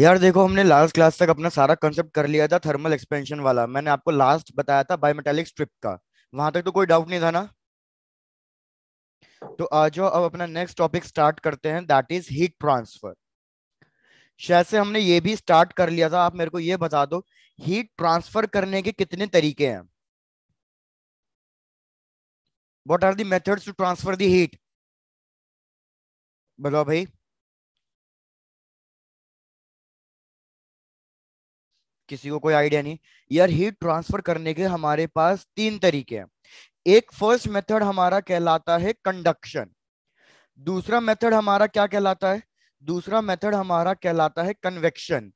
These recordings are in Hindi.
यार देखो हमने लास्ट क्लास तक अपना सारा कंसेप्ट कर लिया था थर्मल एक्सपेंशन वाला मैंने आपको लास्ट बताया था बायोमेटेलिक स्ट्रिप का वहां तक तो कोई डाउट नहीं था ना तो आज जाओ अब अपना नेक्स्ट टॉपिक स्टार्ट करते हैं दैट इज हीट ट्रांसफर शायद से हमने ये भी स्टार्ट कर लिया था आप मेरे को ये बता दो हीट ट्रांसफर करने के कितने तरीके हैं what are the methods to transfer the heat बताओ भाई किसी को कोई आइडिया नहीं यार हीट ट्रांसफर करने के हमारे पास तीन तरीके हैं एक फर्स्ट मेथड हमारा कहलाता है कंडक्शन दूसरा मेथड हमारा क्या कहलाता है दूसरा मेथड हमारा कहलाता है कन्वेक्शन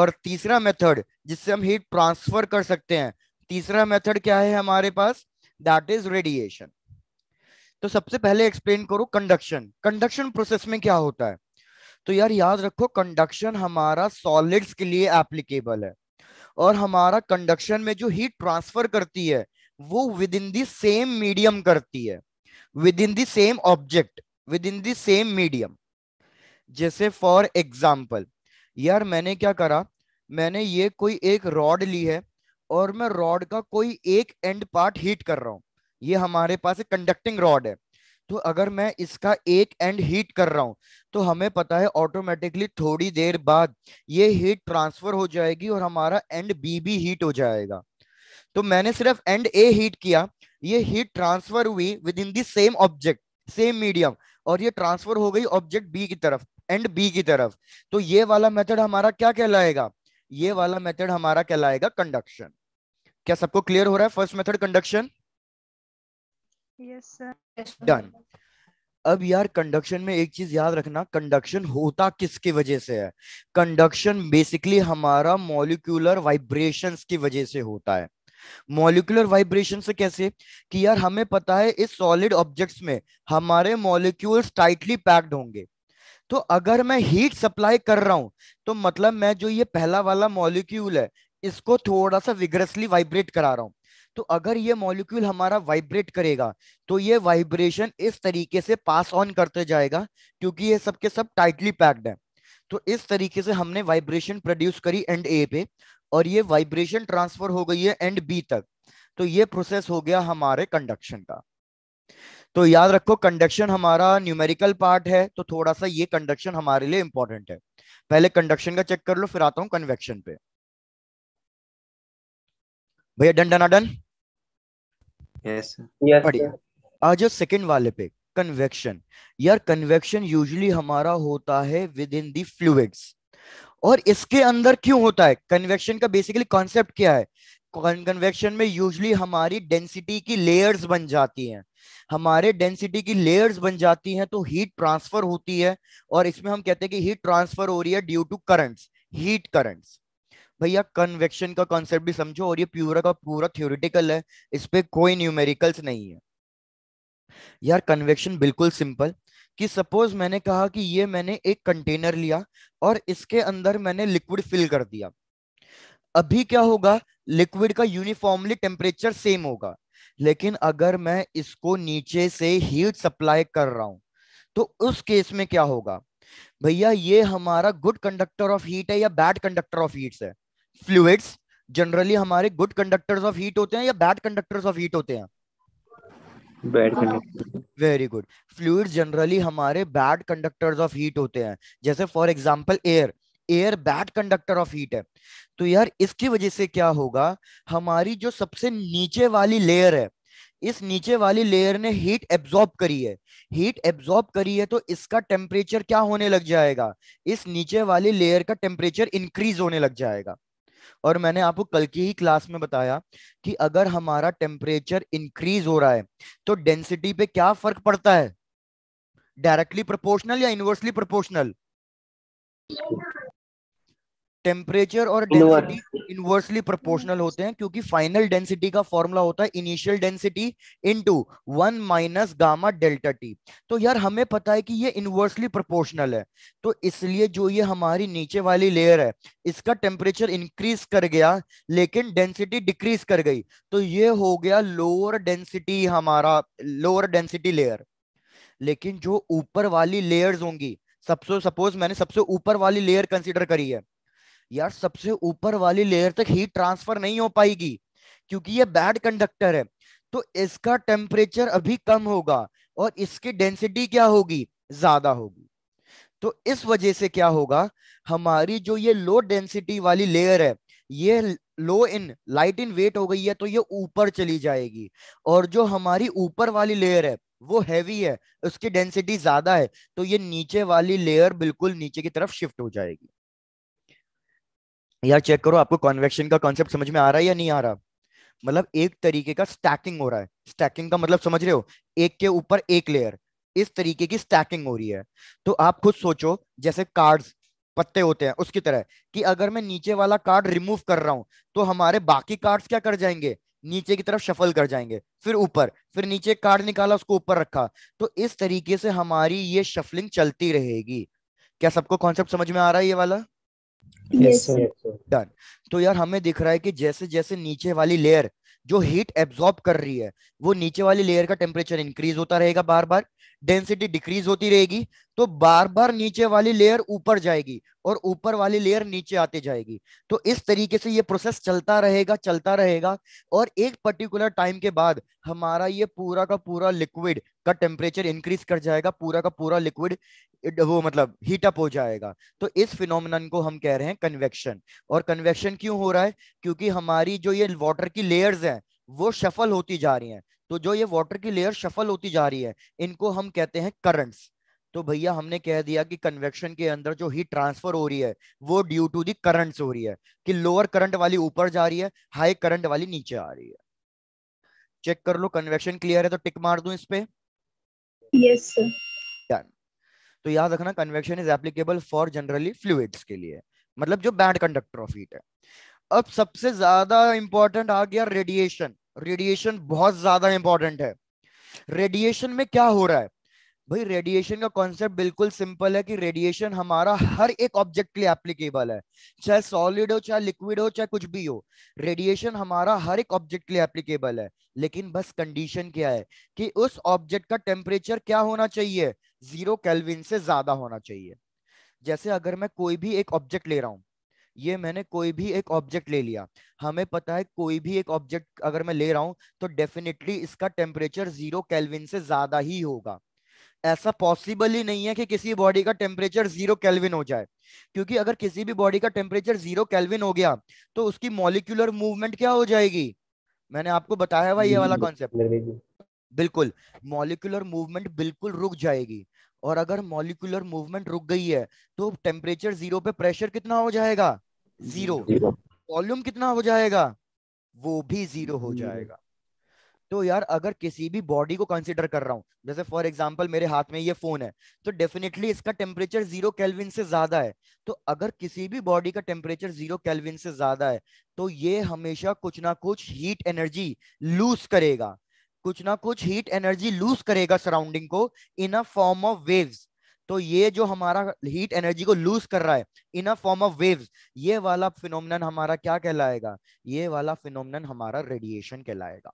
और तीसरा मेथड जिससे हम हीट ट्रांसफर कर सकते हैं तीसरा मेथड क्या है हमारे पास दैट इज रेडिएशन तो सबसे पहले एक्सप्लेन करो कंडक्शन कंडक्शन प्रोसेस में क्या होता है तो यार याद रखो कंडक्शन हमारा सॉलिड्स के लिए एप्लीकेबल है और हमारा कंडक्शन में जो हीट ट्रांसफर करती है वो within the same medium करती है within the same object within the same medium जैसे फॉर एग्जाम्पल यार मैंने क्या करा मैंने ये कोई एक रॉड ली है और मैं रॉड का कोई एक एंड पार्ट हीट कर रहा हूं ये हमारे पास एक कंडक्टिंग रॉड है तो अगर मैं इसका एक एंड हीट कर रहा हूं तो हमें पता है ऑटोमेटिकली थोड़ी देर बाद ये हीट ट्रांसफर हो जाएगी और हमारा एंड बी भी हीट हो जाएगा तो मैंने सिर्फ एंड ए हीट किया ये हीट ट्रांसफर हुई within the same object same medium और ये ट्रांसफर हो गई ऑब्जेक्ट बी की तरफ एंड बी की तरफ तो ये वाला मेथड हमारा क्या कहलाएगा ये वाला मेथड हमारा कहलाएगा कंडक्शन क्या सबको क्लियर हो रहा है फर्स्ट मेथड कंडक्शन डन अब यार कंडक्शन में एक चीज याद रखना कंडक्शन होता किसके वजह से है कंडक्शन बेसिकली हमारा मॉलिक्यूलर वाइब्रेशन की वजह से होता है मॉलिक्यूलर वाइब्रेशन से कैसे कि यार हमें पता है इस सॉलिड ऑब्जेक्ट्स में हमारे मॉलिक्यूल्स टाइटली पैक्ड होंगे तो अगर मैं हीट सप्लाई कर रहा हूं तो मतलब मैं जो ये पहला वाला मॉलिक्यूल है इसको थोड़ा सा विग्रसली वाइब्रेट करा रहा हूं तो अगर ये मॉलिक्यूल हमारा वाइब्रेट करेगा तो ये वाइब्रेशन इस तरीके से पास ऑन करते जाएगा क्योंकि ये सब सब टाइटली पैक्ड है तो इस तरीके से हमने वाइब्रेशन प्रोड्यूस करी एंड ए पे और ये वाइब्रेशन ट्रांसफर हो गई है एंड बी तक तो ये प्रोसेस हो गया हमारे कंडक्शन का तो याद रखो कंडक्शन हमारा न्यूमेरिकल पार्ट है तो थोड़ा सा ये कंडक्शन हमारे लिए इंपॉर्टेंट है पहले कंडक्शन का चेक कर लो फिर आता हूं कन्वेक्शन पे भैया done ah done yes yes. बढ़िया जो सेकंड वाले पे कन्वेक्शन यार कन्वेक्शन यूजुअली हमारा होता है विद इन दी फ्लूइड्स और इसके अंदर क्यों होता है कन्वेक्शन का बेसिकली कॉन्सेप्ट क्या है कन्वेक्शन में यूजली हमारी डेंसिटी की लेयर्स बन जाती हैं हमारे डेंसिटी की लेयर्स बन जाती हैं तो हीट ट्रांसफर होती है और इसमें हम कहते हैं कि हीट ट्रांसफर हो रही है due to currents heat currents भैया कन्वेक्शन का कॉन्सेप्ट भी समझो और ये पूरा का पूरा थ्योरिटिकल है इस पर कोई न्यूमेरिकल्स नहीं है यार कन्वेक्शन बिल्कुल सिंपल कि सपोज मैंने कहा कि ये मैंने एक कंटेनर लिया और इसके अंदर मैंने लिक्विड फिल कर दिया अभी क्या होगा लिक्विड का यूनिफॉर्मली टेम्परेचर सेम होगा लेकिन अगर मैं इसको नीचे से हीट सप्लाई कर रहा हूं तो उस केस में क्या होगा भैया ये हमारा गुड कंडक्टर ऑफ हीट है या बैड कंडक्टर ऑफ हीट है फ्लूड्स जनरली हमारे गुड कंडक्टर्स ऑफ हीट होते हैं या बैड कंडक्टर्स ऑफ हीट होते हैं वेरी गुड फ्लूड जनरली हमारे बैड कंडक्टर्स ऑफ हीट होते हैं जैसे for example air air bad conductor of heat है तो यार इसकी वजह से क्या होगा हमारी जो सबसे नीचे वाली लेयर है इस नीचे वाली लेयर ने हीट एब्जॉर्ब करी है हीट एब्जॉर्ब करी है तो इसका टेम्परेचर क्या होने लग जाएगा इस नीचे वाली लेयर का टेम्परेचर इंक्रीज होने लग जाएगा और मैंने आपको कल की ही क्लास में बताया कि अगर हमारा टेम्परेचर इंक्रीज हो रहा है तो डेंसिटी पे क्या फर्क पड़ता है डायरेक्टली प्रोपोर्शनल या इनवर्सली प्रोपोर्शनल टेम्परेचर और डेंसिटी इनवर्सली प्रोपोर्शनल होते हैं क्योंकि फाइनल डेंसिटी का फॉर्मूला होता है initial density into one minus gamma delta T तो यार हमें पता है कि ये इनवर्सली प्रोपोर्शनल है तो इसलिए जो ये हमारी नीचे वाली लेयर है इसका टेम्परेचर इंक्रीज कर गया लेकिन डेंसिटी डिक्रीज कर गई तो ये हो गया लोअर डेंसिटी हमारा लोअर डेंसिटी लेयर लेकिन जो ऊपर वाली लेयर्स होंगी सबसे सपोज मैंने सबसे ऊपर वाली लेयर कंसिडर करी है यार सबसे ऊपर वाली लेयर तक हीट ट्रांसफर नहीं हो पाएगी क्योंकि ये बैड कंडक्टर है तो इसका टेम्परेचर अभी कम होगा और इसकी डेंसिटी क्या होगी ज्यादा होगी तो इस वजह से क्या होगा हमारी जो ये लो डेंसिटी वाली लेयर है ये लो इन लाइट इन वेट हो गई है तो ये ऊपर चली जाएगी और जो हमारी ऊपर वाली लेयर है वो हैवी है उसकी डेंसिटी ज्यादा है तो ये नीचे वाली लेयर बिल्कुल नीचे की तरफ शिफ्ट हो जाएगी यार चेक करो आपको कॉन्वेक्शन का कॉन्सेप्ट समझ में आ रहा है या नहीं आ रहा मतलब एक तरीके का स्टैकिंग हो रहा है स्टैकिंग का मतलब समझ रहे हो एक के ऊपर एक लेयर इस तरीके की स्टैकिंग हो रही है तो आप खुद सोचो जैसे कार्ड्स पत्ते होते हैं उसकी तरह कि अगर मैं नीचे वाला कार्ड रिमूव कर रहा हूं तो हमारे बाकी कार्ड्स क्या कर जाएंगे नीचे की तरफ शफल कर जाएंगे फिर ऊपर फिर नीचे कार्ड निकाला उसको ऊपर रखा तो इस तरीके से हमारी ये शफलिंग चलती रहेगी क्या सबको कॉन्सेप्ट समझ में आ रहा है ये वाला yes, तो यार हमें दिख रहा है कि जैसे जैसे नीचे वाली लेयर जो हीट एब्जॉर्ब कर रही है वो नीचे वाली लेयर का टेम्परेचर इंक्रीज होता रहेगा बार बार डेंसिटी डिक्रीज होती रहेगी तो बार बार नीचे वाली लेयर ऊपर जाएगी और ऊपर वाली लेयर नीचे आते जाएगी तो इस तरीके से ये प्रोसेस चलता रहेगा चलता रहेगा और एक पर्टिकुलर टाइम के बाद हमारा ये पूरा का पूरा लिक्विड का टेम्परेचर इंक्रीज कर जाएगा पूरा का पूरा लिक्विड वो मतलब हीट अप हो जाएगा तो इस फिनोमिनन को हम कह रहे हैं कन्वेक्शन और कन्वेक्शन क्यों हो रहा है क्योंकि हमारी जो ये वॉटर की लेयर्स है वो शफल होती जा रही हैं तो जो ये वाटर की लेयर शफल होती जा रही है इनको हम कहते हैं करंट्स तो भैया हमने कह दिया कि कन्वेक्शन के अंदर जो हीट ट्रांसफर हो रही है वो ड्यू टू दी करंट्स हो रही है कि लोअर करंट वाली ऊपर जा रही है हाई करंट वाली नीचे आ रही है चेक कर लो कन्वेक्शन क्लियर है तो टिक मार दू इस पे yes, तो याद रखना convection is applicable for generally fluids के लिए मतलब जो बैड कंडक्टर ऑफ हीट है अब सबसे ज्यादा इंपॉर्टेंट आ गया रेडिएशन रेडिएशन बहुत ज्यादा इंपॉर्टेंट है रेडिएशन में क्या हो रहा है भाई रेडिएशन का कॉन्सेप्ट बिल्कुल सिंपल है कि रेडिएशन हमारा हर एक ऑब्जेक्ट के लिए एप्लीकेबल है चाहे सॉलिड हो चाहे लिक्विड हो चाहे कुछ भी हो रेडिएशन हमारा हर एक ऑब्जेक्ट के लिए एप्लीकेबल है लेकिन बस कंडीशन क्या है कि उस ऑब्जेक्ट का टेम्परेचर क्या होना चाहिए जीरो कैलविन से ज्यादा होना चाहिए जैसे अगर मैं कोई भी एक ऑब्जेक्ट ले रहा हूँ ये मैंने कोई भी एक ऑब्जेक्ट ले लिया हमें पता है कोई भी एक ऑब्जेक्ट अगर मैं ले रहा हूँ तो डेफिनेटली इसका टेम्परेचर जीरो कैलविन से ज्यादा ही होगा ऐसा पॉसिबल ही नहीं है कि किसी बॉडी का टेम्परेचर जीरो कैलविन हो जाए क्योंकि अगर किसी भी बॉडी का टेम्परेचर जीरो कैलविन हो गया तो उसकी मॉलिक्यूलर मूवमेंट क्या हो जाएगी मैंने आपको बताया हुआ ये वाला कॉन्सेप्ट बिल्कुल मॉलिक्यूलर मूवमेंट बिल्कुल रुक जाएगी और अगर मॉलिकुलर मूवमेंट रुक गई है तो टेम्परेचर जीरो पे प्रेशर कितना हो जाएगा जीरो वॉल्यूम कितना हो जाएगा वो भी जीरो हो जाएगा तो यार अगर किसी भी बॉडी को कंसिडर कर रहा हूँ जैसे फॉर एग्जाम्पल मेरे हाथ में ये फोन है तो डेफिनेटली इसका टेम्परेचर जीरो कैलविन से ज्यादा है तो अगर किसी भी बॉडी का टेम्परेचर जीरो कैलविन से ज्यादा है तो ये हमेशा कुछ ना कुछ हीट एनर्जी लूज करेगा कुछ ना कुछ हीट एनर्जी लूज करेगा सराउंडिंग को in a form of waves तो ये जो हमारा हीट एनर्जी को लूज कर रहा है in a form of waves ये वाला फिनोमिन हमारा क्या कहलाएगा ये वाला फिनोमिन हमारा रेडिएशन कहलाएगा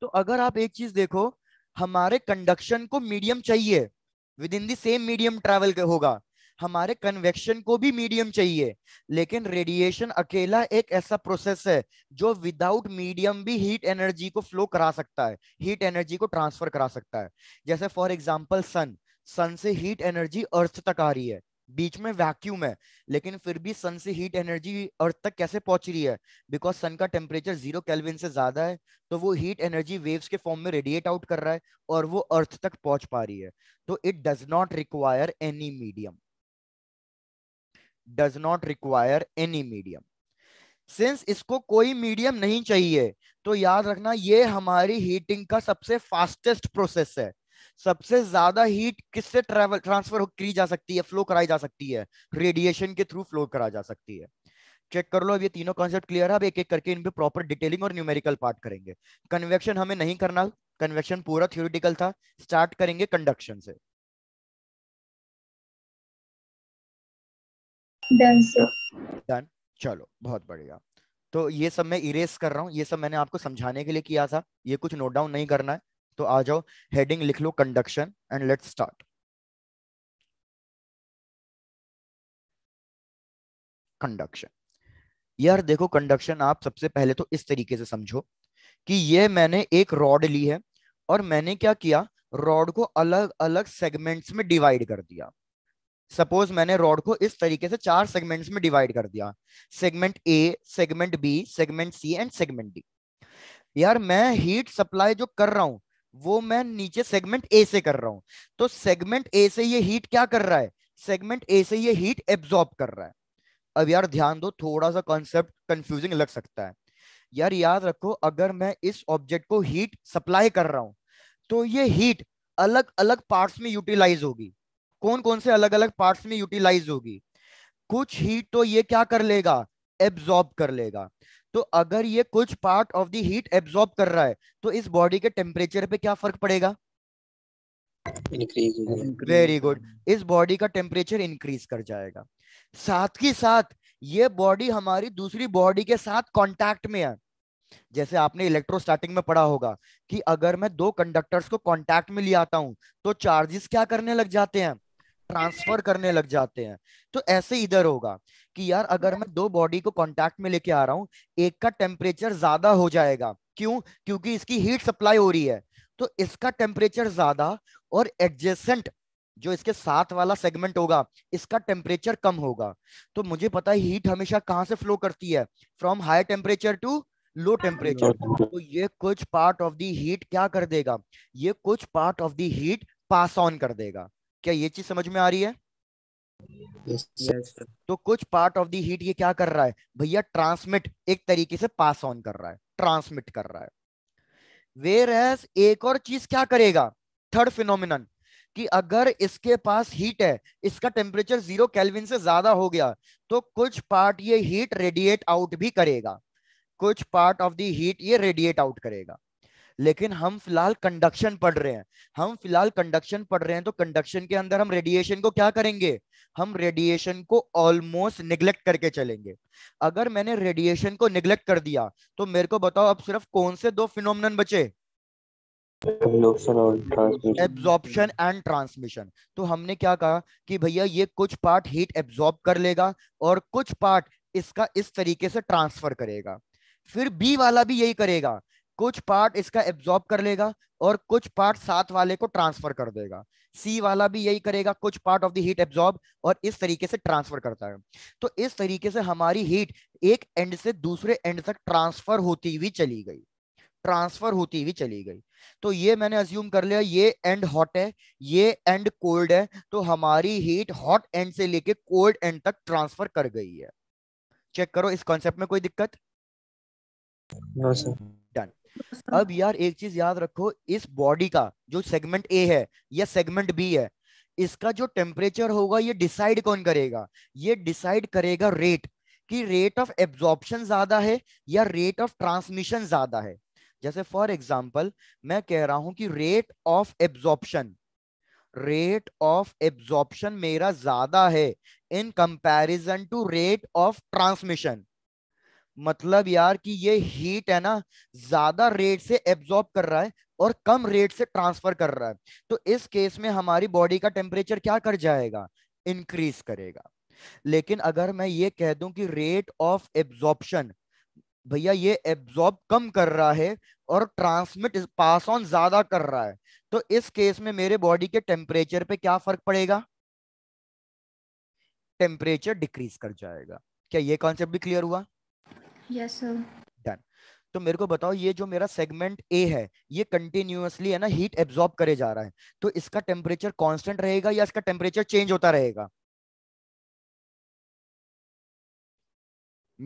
तो अगर आप एक चीज देखो हमारे कंडक्शन को मीडियम चाहिए within the same medium travel होगा हमारे कन्वेक्शन को भी मीडियम चाहिए लेकिन रेडिएशन अकेला एक ऐसा प्रोसेस है जो विदाउट मीडियम भी हीट एनर्जी को फ्लो करा सकता है हीट एनर्जी को ट्रांसफर करा सकता है जैसे फॉर एग्जाम्पल सन सन से हीट एनर्जी अर्थ तक आ रही है बीच में वैक्यूम है लेकिन फिर भी सन से हीट एनर्जी अर्थ तक कैसे पहुंच रही है बिकॉज सन का टेम्परेचर जीरो कैलविन से ज्यादा है तो वो हीट एनर्जी वेव्स के फॉर्म में रेडिएट आउट कर रहा है और वो अर्थ तक पहुंच पा रही है तो it does not require any medium does not require any medium since इसको कोई मीडियम नहीं चाहिए तो याद रखना ये हमारी हीटिंग का सबसे फास्टेस्ट प्रोसेस है सबसे ज्यादा हीट किससे ट्रेवल ट्रांसफर की जा सकती है फ्लो कराई जा सकती है रेडिएशन के थ्रू फ्लो करा जा सकती है चेक कर लो अब ये तीनों कॉन्सेप्ट क्लियर है अब एक एक करके इन पे प्रॉपर डिटेलिंग और न्यूमेरिकल पार्ट करेंगे कन्वेक्शन हमें नहीं करना कन्वेक्शन पूरा थियोरिटिकल था स्टार्ट करेंगे कंडक्शन से डन चलो बहुत बढ़िया तो ये सब मैं इरेज कर रहा हूँ ये सब मैंने आपको समझाने के लिए किया था ये कुछ नोट डाउन नहीं करना है तो आ जाओ हेडिंग लिख लो conduction and let start conduction यार देखो कंडक्शन आप सबसे पहले तो इस तरीके से समझो कि ये मैंने एक रॉड ली है और मैंने क्या किया रॉड को अलग अलग सेगमेंट्स में डिवाइड कर दिया सपोज मैंने रॉड को इस तरीके से चार सेगमेंट्स में डिवाइड कर दिया segment A segment B segment C and segment D यार मैं हीट सप्लाई जो कर रहा हूं वो मैं नीचे सेगमेंट ए से कर रहा हूँ तो सेगमेंट ए से ये हीट क्या कर रहा है सेगमेंट ए से ये हीट एब्जॉर्ब कर रहा है अब यार ध्यान दो थोड़ा सा कॉन्सेप्ट कंफ्यूजिंग लग सकता है यार याद रखो अगर मैं इस ऑब्जेक्ट को हीट सप्लाई कर रहा हूँ तो ये हीट अलग अलग पार्ट्स में यूटिलाइज होगी कौन कौन से अलग अलग पार्ट्स में यूटिलाइज होगी कुछ हीट तो ये क्या कर लेगा एब्जॉर्ब कर लेगा तो अगर ये कुछ part of the heat absorb कर रहा है तो इस बॉडी के टेम्परेचर पे क्या फर्क पड़ेगा वेरी गुड इस बॉडी का टेम्परेचर इंक्रीज कर जाएगा साथ ही साथ ये बॉडी हमारी दूसरी बॉडी के साथ कांटेक्ट में है जैसे आपने इलेक्ट्रोस्टैटिक में पढ़ा होगा कि अगर मैं दो कंडक्टर्स को कांटेक्ट में ले आता हूं तो चार्जेस क्या करने लग जाते हैं ट्रांसफर करने लग जाते हैं तो ऐसे इधर होगा कि यार अगर मैं दो बॉडी को कांटेक्ट में लेके आ रहा हूँ एक का टेम्परेचर ज्यादा हो जाएगा क्यों क्योंकि इसकी हीट सप्लाई हो रही है तो इसका टेम्परेचर ज्यादा और एडजेसेंट जो इसके साथ वाला सेगमेंट होगा इसका टेम्परेचर कम होगा तो मुझे पता है हीट हमेशा कहाँ से फ्लो करती है from high temperature to low temperature तो ये कुछ पार्ट ऑफ दी हीट क्या कर देगा ये कुछ part of the heat pass on कर देगा क्या ये चीज समझ में आ रही है yes, तो कुछ पार्ट ऑफ दी हीट ये क्या कर रहा है भैया ट्रांसमिट एक तरीके से पास ऑन कर रहा है ट्रांसमिट कर रहा है वेर एज एक और चीज क्या करेगा थर्ड फिनोमिन कि अगर इसके पास हीट है इसका टेम्परेचर जीरो केल्विन से ज्यादा हो गया तो कुछ पार्ट ये हीट रेडिएट आउट भी करेगा कुछ पार्ट ऑफ दी हीट ये रेडिएट आउट करेगा लेकिन हम फिलहाल कंडक्शन पढ़ रहे हैं हम फिलहाल कंडक्शन पढ़ रहे हैं तो कंडक्शन के अंदर हम रेडिएशन को क्या करेंगे हम रेडिएशन को ऑलमोस्ट निग्लेक्ट करके चलेंगे अगर मैंने रेडिएशन को निग्लेक्ट कर दिया तो मेरे को बताओ अब सिर्फ कौन से दो फिनोमन बचे एब्जॉर्प्शन एंड ट्रांसमिशन तो हमने क्या कहा कि भैया ये कुछ पार्ट हीट एब्जॉर्ब कर लेगा और कुछ पार्ट इसका इस तरीके से ट्रांसफर करेगा फिर बी वाला भी यही करेगा कुछ पार्ट इसका एब्जॉर्ब कर लेगा और कुछ पार्ट साथ वाले को ट्रांसफर कर देगा सी वाला भी यही करेगा कुछ part of the heat absorb और इस तरीके से ट्रांसफर करता है तो इस तरीके से हमारी हीट एक एंड से दूसरे एंड तक ट्रांसफर होती हुई चली गई ट्रांसफर होती हुई चली गई तो ये मैंने अज्यूम कर लिया ये एंड हॉट है ये एंड कोल्ड है तो हमारी हीट हॉट एंड से लेके कोल्ड एंड तक ट्रांसफर कर गई है चेक करो इस कॉन्सेप्ट में कोई दिक्कत नो no, सर अब यार एक चीज याद रखो इस बॉडी का जो सेगमेंट ए है या सेगमेंट बी है इसका जो टेम्परेचर होगा ये डिसाइड कौन करेगा ये डिसाइड करेगा रेट कि रेट ऑफ एब्जॉर्प्शन ज्यादा है या रेट ऑफ ट्रांसमिशन ज्यादा है जैसे फॉर एग्जाम्पल मैं कह रहा हूं कि rate of absorption rate of absorption मेरा ज्यादा है in comparison to rate of transmission मतलब यार कि ये हीट है ना ज्यादा रेट से एब्जॉर्ब कर रहा है और कम रेट से ट्रांसफर कर रहा है तो इस केस में हमारी बॉडी का टेम्परेचर क्या कर जाएगा इंक्रीज करेगा लेकिन अगर मैं ये कह दूं कि रेट ऑफ एब्जॉर्बन भैया ये एब्जॉर्ब कम कर रहा है और ट्रांसमिट पास ऑन ज्यादा कर रहा है तो इस केस में मेरे बॉडी के टेम्परेचर पे क्या फर्क पड़ेगा टेम्परेचर डिक्रीज कर जाएगा क्या ये कॉन्सेप्ट भी क्लियर हुआ यस सर डन तो मेरे को बताओ ये जो मेरा सेगमेंट ए है ये कंटिन्यूसली है ना हीट एब्जॉर्ब करे जा रहा है तो इसका टेम्परेचर कांस्टेंट रहेगा या इसका टेम्परेचर चेंज होता रहेगा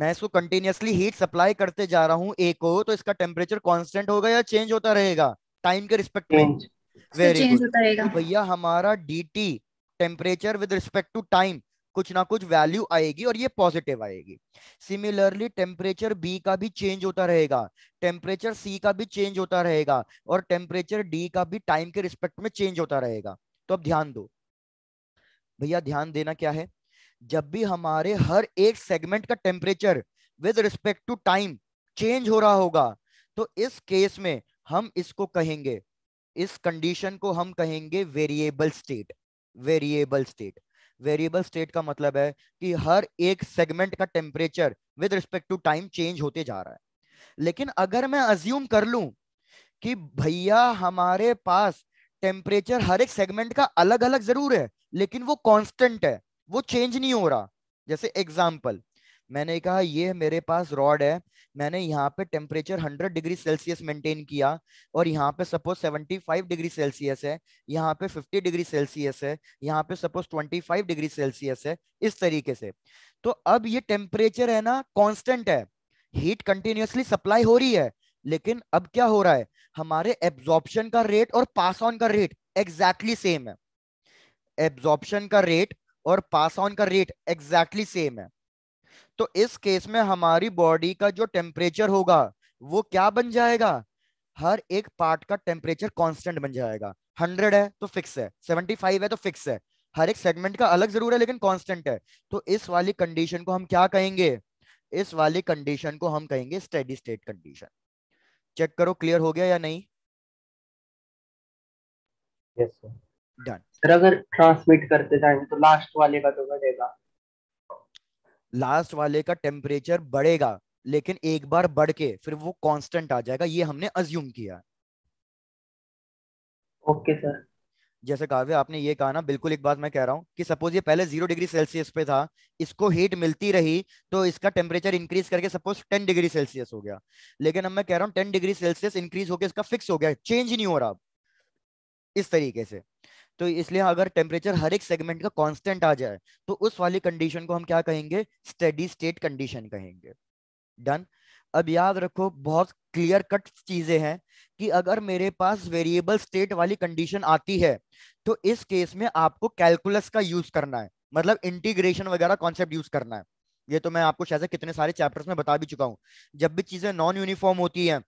मैं इसको कंटिन्यूसली हीट सप्लाई करते जा रहा हूँ ए को तो इसका टेम्परेचर कांस्टेंट होगा या चेंज होता रहेगा टाइम के रिस्पेक्ट में वेरी गुड तो भैया हमारा D T temperature with respect to time कुछ ना कुछ वैल्यू आएगी और ये पॉजिटिव आएगी सिमिलरली टेम्परेचर बी का भी चेंज होता रहेगा टेम्परेचर सी का भी चेंज होता रहेगा और टेम्परेचर डी का भी टाइम के रिस्पेक्ट में चेंज होता रहेगा तो अब ध्यान दो भैया ध्यान देना क्या है जब भी हमारे हर एक सेगमेंट का temperature with respect to time change हो रहा होगा तो इस केस में हम इसको कहेंगे इस कंडीशन को हम कहेंगे variable state variable state variable state का मतलब है कि हर एक सेगमेंट का temperature with respect to time change होते जा रहा है लेकिन अगर मैं अज्यूम कर लू कि भैया हमारे पास टेम्परेचर हर एक सेगमेंट का अलग अलग जरूर है लेकिन वो कॉन्स्टेंट है वो चेंज नहीं हो रहा जैसे एग्जाम्पल मैंने कहा ये मेरे पास रॉड है मैंने यहाँ पे टेम्परेचर 100 डिग्री सेल्सियस मेंटेन किया और यहाँ पे सपोज 75 डिग्री सेल्सियस है यहाँ पे 50 डिग्री सेल्सियस है यहाँ पे सपोज 25 डिग्री सेल्सियस है इस तरीके से तो अब ये टेम्परेचर है ना कॉन्स्टेंट है हीट कंटिन्यूसली सप्लाई हो रही है लेकिन अब क्या हो रहा है हमारे एब्जॉर्प्शन का रेट और पास ऑन का रेट एग्जैक्टली सेम है एब्जॉर्प्शन का रेट और पास ऑन का रेट एग्जैक्टली सेम है तो इस केस में हमारी बॉडी का जो टेम्परेचर होगा वो क्या बन जाएगा हर एक पार्ट का टेम्परेचर कांस्टेंट बन जाएगा हंड्रेड है तो फिक्स है सेवेंटी फाइव है तो फिक्स है हर एक सेगमेंट का अलग जरूर है लेकिन कांस्टेंट है तो इस वाली कंडीशन को हम क्या कहेंगे इस वाली कंडीशन को हम कहेंगे स्टेडी स्टेट कंडीशन चेक करो क्लियर हो गया या नहीं डन yes, सर सर अगर ट्रांसमिट करते जाएंगे तो लास्ट वाले का तो घटेगा लास्ट वाले का टेम्परेचर बढ़ेगा लेकिन एक बार बढ़ के फिर वो कांस्टेंट आ जाएगा ये हमने अज्यूम किया ओके okay, सर जैसे काव्य आपने ये कहा ना बिल्कुल एक बात मैं कह रहा हूँ कि सपोज ये पहले जीरो डिग्री सेल्सियस पे था इसको हीट मिलती रही तो इसका टेम्परेचर इंक्रीज करके सपोज टेन डिग्री सेल्सियस हो गया लेकिन अब मैं कह रहा हूँ टेन डिग्री सेल्सियस इंक्रीज होकर इसका फिक्स हो गया चेंज नहीं हो रहा इस तरीके से तो इसलिए अगर टेम्परेचर हर एक सेगमेंट का कांस्टेंट आ जाए तो उस वाली कंडीशन को हम क्या कहेंगे स्टडी स्टेट कंडीशन कहेंगे डन अब याद रखो बहुत क्लियर कट चीजें हैं कि अगर मेरे पास वेरिएबल स्टेट वाली कंडीशन आती है तो इस केस में आपको कैलकुलस का यूज करना है मतलब इंटीग्रेशन वगैरह कॉन्सेप्ट यूज करना है ये तो मैं आपको शायद कितने सारे चैप्टर्स में बता भी चुका हूँ जब भी चीजें नॉन यूनिफॉर्म होती हैं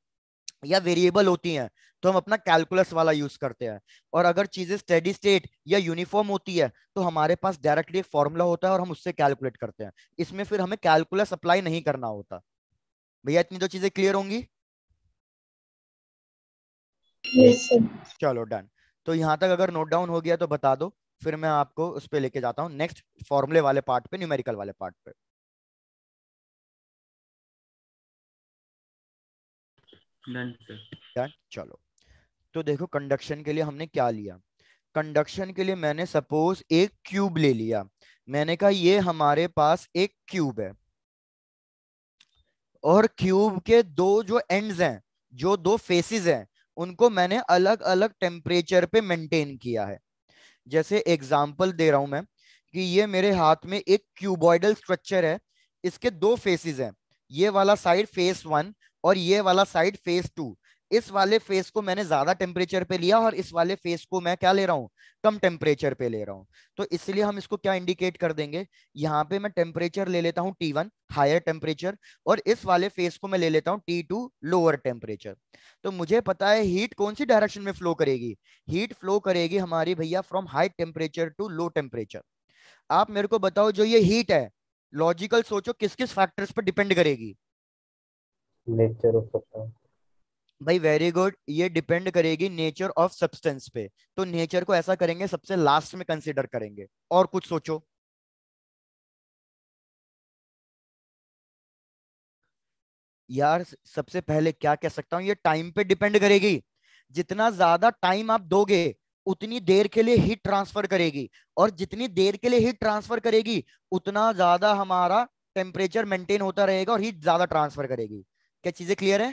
या वेरिएबल होती हैं तो हम अपना कैलकुलस वाला यूज करते हैं और अगर चीजें स्टेडी स्टेट या यूनिफॉर्म होती है तो हमारे पास डायरेक्टली एक फॉर्मूला होता है और हम उससे कैलकुलेट करते हैं इसमें फिर हमें कैलकुलस अप्लाई नहीं करना होता भैया इतनी दो तो चीजें क्लियर होंगी yes, चलो डन तो यहाँ तक अगर नोट डाउन हो गया तो बता दो फिर मैं आपको उस पर लेके जाता हूँ नेक्स्ट फॉर्मुले वाले पार्ट पे न्यूमेरिकल वाले पार्ट पे डन चलो तो देखो कंडक्शन के लिए हमने क्या लिया कंडक्शन के लिए मैंने सपोज एक क्यूब ले लिया मैंने कहा ये हमारे पास एक क्यूब है और क्यूब के दो जो एंड्स हैं जो दो फेसेस हैं उनको मैंने अलग अलग टेम्परेचर पे मेंटेन किया है जैसे एग्जांपल दे रहा हूं मैं कि ये मेरे हाथ में एक क्यूबॉइडल स्ट्रक्चर है इसके दो फेसेस हैं ये वाला साइड फेस वन और ये वाला साइड फेस टू इस वाले फेस को मैंने ज्यादा टेम्परेचर पे लिया और इस वाले फेस को मैं क्या ले रहा हूँ कम टेम्परेचर पे ले रहा हूँ तो इसलिए हम इसको क्या इंडिकेट कर देंगे यहाँ पे मैं टेम्परेचर ले लेता हूँ टी वन हायर टेम्परेचर और इस वाले फेस को मैं ले लेता हूँ टी टू लोअर टेम्परेचर तो मुझे पता है हीट कौन सी डायरेक्शन में फ्लो करेगी हीट फ्लो करेगी हमारी भैया from high temperature to low temperature आप मेरे को बताओ जो ये हीट है लॉजिकल सोचो किस किस फैक्टर्स पर डिपेंड करेगी नेचर ऑफ सब्सटेंस भाई वेरी गुड ये डिपेंड करेगी नेचर ऑफ सब्सटेंस पे तो नेचर को ऐसा करेंगे सबसे लास्ट में कंसिडर करेंगे और कुछ सोचो यार सबसे पहले क्या कह सकता हूँ ये टाइम पे डिपेंड करेगी जितना ज्यादा टाइम आप दोगे उतनी देर के लिए हीट ट्रांसफर करेगी और जितनी देर के लिए हीट ट्रांसफर करेगी उतना ज्यादा हमारा टेम्परेचर मेंटेन होता रहेगा और हीट ज्यादा ट्रांसफर करेगी क्या चीजें क्लियर है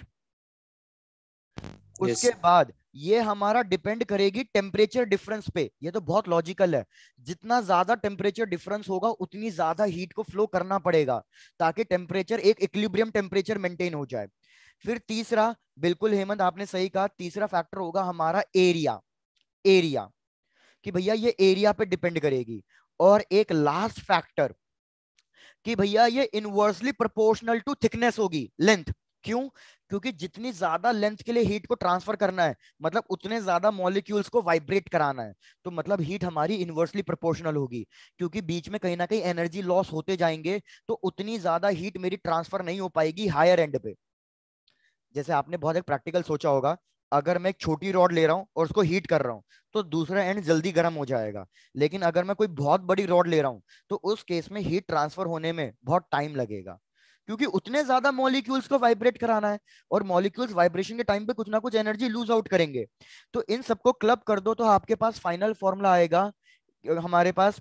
उसके yes. बाद ये हमारा डिपेंड करेगी टेम्परेचर डिफरेंस पे ये तो बहुत लॉजिकल है जितना ज्यादा टेम्परेचर डिफरेंस होगा उतनी ज्यादा हीट को फ्लो करना पड़ेगा ताकि टेम्परेचर एक इक्विब्रियम टेम्परेचर मेंटेन हो जाए फिर तीसरा बिल्कुल हेमंत आपने सही कहा तीसरा फैक्टर होगा हमारा एरिया एरिया कि भैया ये एरिया पे डिपेंड करेगी और एक लास्ट फैक्टर कि भैया ये इनवर्सली प्रोपोर्शनल टू थिकनेस होगी लेंथ क्यों क्योंकि जितनी ज्यादा लेंथ के लिए हीट को ट्रांसफर करना है मतलब उतने ज्यादा मॉलिक्यूल्स को वाइब्रेट कराना है तो मतलब हीट हमारी इन्वर्सली प्रोपोर्शनल होगी क्योंकि बीच में कहीं ना कहीं एनर्जी लॉस होते जाएंगे तो उतनी ज्यादा हीट मेरी ट्रांसफर नहीं हो पाएगी हायर एंड पे जैसे आपने बहुत एक प्रैक्टिकल सोचा होगा अगर मैं एक छोटी रॉड ले रहा हूँ और उसको हीट कर रहा हूँ तो दूसरा एंड जल्दी गर्म हो जाएगा लेकिन अगर मैं कोई बहुत बड़ी रॉड ले रहा हूँ तो उस केस में हीट ट्रांसफर होने में बहुत टाइम लगेगा क्योंकि उतने ज्यादा मॉलिक्यूल्स को वाइब्रेट कराना है और मॉलिक्यूल्स वाइब्रेशन के टाइम पे कुछ ना कुछ एनर्जी लूज आउट करेंगे तो इन सबको क्लब कर दो तो आपके पास फाइनल फॉर्मूला आएगा हमारे पास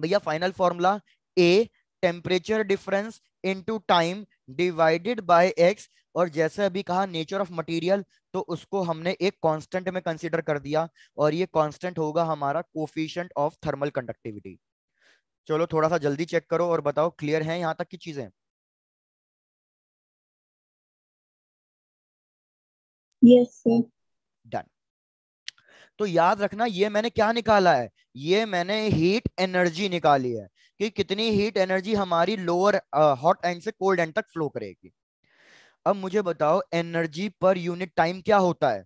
भैया final formula A temperature difference into time divided by X और जैसे अभी कहा नेचर ऑफ मटेरियल तो उसको हमने एक कांस्टेंट में कंसीडर कर दिया और ये कांस्टेंट होगा हमारा कोफिशियंट ऑफ थर्मल कंडक्टिविटी चलो थोड़ा सा जल्दी चेक करो और बताओ क्लियर है यहाँ तक की चीजें yes तो याद रखना ये मैंने क्या निकाला है ये मैंने हीट एनर्जी निकाली है कि कितनी हीट एनर्जी हमारी लोअर हॉट एंड से कोल्ड एंड तक फ्लो करेगी अब मुझे बताओ एनर्जी पर यूनिट टाइम क्या होता है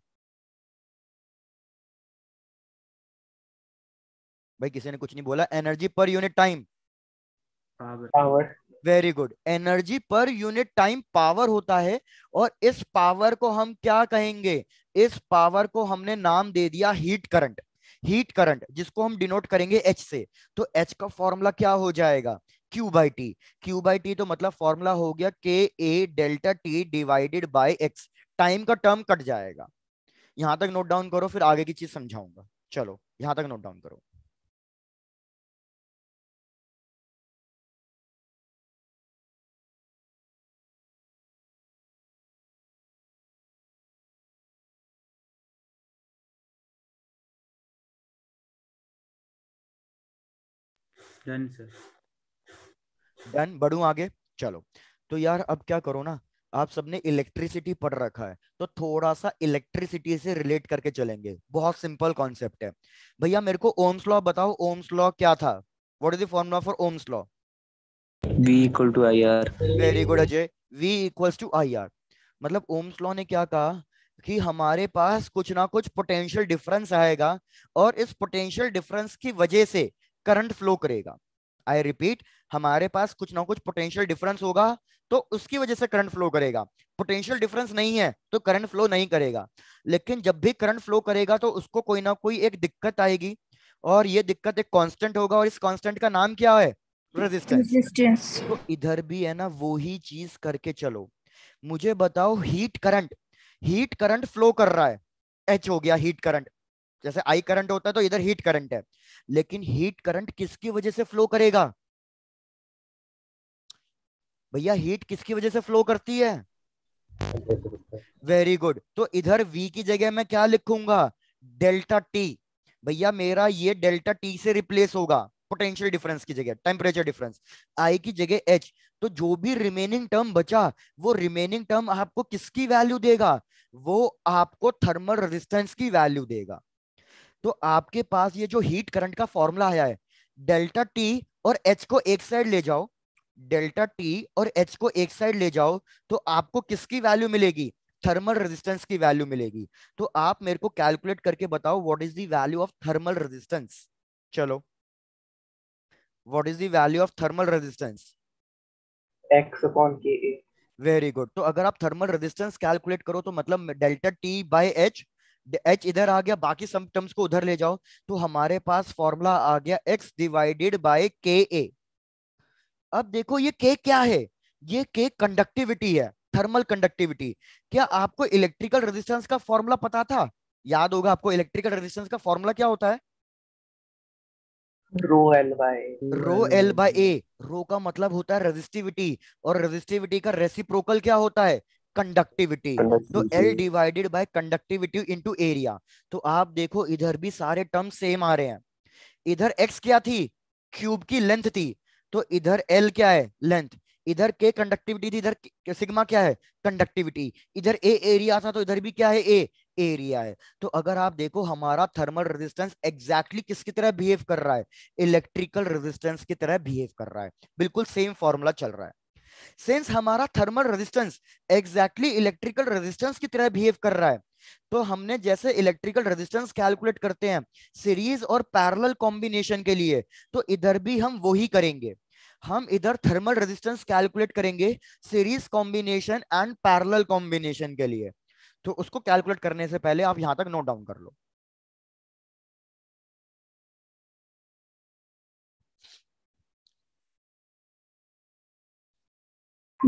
भाई किसी ने कुछ नहीं बोला energy per unit time power very good energy per unit time power होता है और इस पावर को हम क्या कहेंगे इस पावर को हमने नाम दे दिया हीट करंट हीट करंट जिसको हम डिनोट करेंगे एच से तो एच का फॉर्मूला क्या हो जाएगा Q by T Q by T तो मतलब फॉर्मूला हो गया K A delta T divided by x time का टर्म कट जाएगा यहां तक नोट डाउन करो फिर आगे की चीज समझाऊंगा चलो यहां तक नोट डाउन करो डन सर डन बढ़ू आगे चलो तो यार अब क्या करो ना आप सबने इलेक्ट्रिसिटी पढ़ रखा है तो थोड़ा सा इलेक्ट्रिसिटी से रिलेट करके चलेंगे बहुत सिंपल कॉन्सेप्ट है भैया मेरे को ओम्स लॉ बताओ ओम्स लॉ क्या था what is the formula for Ohm's law V equal to I R very good Ajay V to I R मतलब ओम्स लॉ ने क्या कहा कि हमारे पास कुछ ना कुछ पोटेंशियल डिफरेंस आएगा और इस पोटेंशियल डिफरेंस की वजह से करंट फ्लो करेगा आई रिपीट हमारे पास कुछ ना कुछ पोटेंशियल डिफरेंस होगा तो उसकी वजह से करंट फ्लो करेगा पोटेंशियल डिफरेंस नहीं है तो करंट फ्लो नहीं करेगा लेकिन जब भी करंट फ्लो करेगा तो उसको कोई ना कोई एक दिक्कत आएगी और ये दिक्कत एक कांस्टेंट होगा और इस कांस्टेंट का नाम क्या है रेजिस्टेंस तो इधर भी है ना वो ही चीज करके चलो मुझे बताओ heat current heat current flow कर रहा है एच हो गया हीट करंट जैसे आई करंट होता है तो इधर हीट करंट है लेकिन हीट करंट किसकी वजह से फ्लो करेगा भैया हीट किसकी वजह से फ्लो करती है वेरी गुड तो इधर v की जगह मैं क्या लिखूंगा डेल्टा टी भैया मेरा ये डेल्टा टी से रिप्लेस होगा पोटेंशियल डिफरेंस की जगह टेम्परेचर डिफरेंस आई की जगह एच तो जो भी रिमेनिंग टर्म बचा वो रिमेनिंग टर्म आपको किसकी वैल्यू देगा वो आपको थर्मल रेजिस्टेंस की वैल्यू देगा तो आपके पास ये जो हीट करंट का फॉर्मूला आया है डेल्टा टी और एच को एक साइड ले जाओ डेल्टा टी और एच को एक साइड ले जाओ तो आपको किसकी वैल्यू मिलेगी थर्मल रेजिस्टेंस की वैल्यू मिलेगी तो आप मेरे को कैलकुलेट करके बताओ what is the value of thermal resistance चलो what is the value of thermal resistance x upon K very good तो अगर आप थर्मल रेजिस्टेंस कैलकुलेट करो तो मतलब delta T by H H इधर आ गया बाकी सिम्टम्स को उधर ले जाओ तो हमारे पास फॉर्मूला आ गया एक्स डिवाइडेड बाय के ए अब देखो ये के क्या है ये के कंडक्टिविटी है थर्मल कंडक्टिविटी क्या आपको इलेक्ट्रिकल रेजिस्टेंस का फॉर्मूला पता था याद होगा आपको इलेक्ट्रिकल रेजिस्टेंस का फॉर्मूला क्या होता है rho L by rho L by A rho का मतलब होता है रेजिस्टिविटी और रेजिस्टिविटी का रेसिप्रोकल क्या होता है कंडक्टिविटी तो L divided by conductivity into area तो आप देखो इधर भी सारे टर्म सेम आ रहे हैं इधर एक्स क्या थी क्यूब की लेंथ थी तो इधर एल क्या है लेंथ इधर के कंडक्टिविटी थी इधर सिग्मा क्या है कंडक्टिविटी इधर ए एरिया था तो इधर भी क्या है ए एरिया है तो अगर आप देखो हमारा थर्मल रेजिस्टेंस एग्जैक्टली किसकी तरह बिहेव कर रहा है इलेक्ट्रिकल रेजिस्टेंस की तरह बिहेव कर रहा है बिल्कुल सेम फॉर्मूला चल रहा है सिंस हमारा thermal resistance exactly electrical resistance की तरह बिहेव कर रहा है तो हमने जैसे इलेक्ट्रिकल रेजिस्टेंस कैलकुलेट करते हैं सीरीज और पैरेलल कॉम्बिनेशन के लिए तो इधर भी हम वही करेंगे हम इधर थर्मल रेजिस्टेंस कैलकुलेट करेंगे series combination and parallel combination के लिए तो उसको कैलकुलेट करने से पहले आप यहां तक नोट डाउन कर लो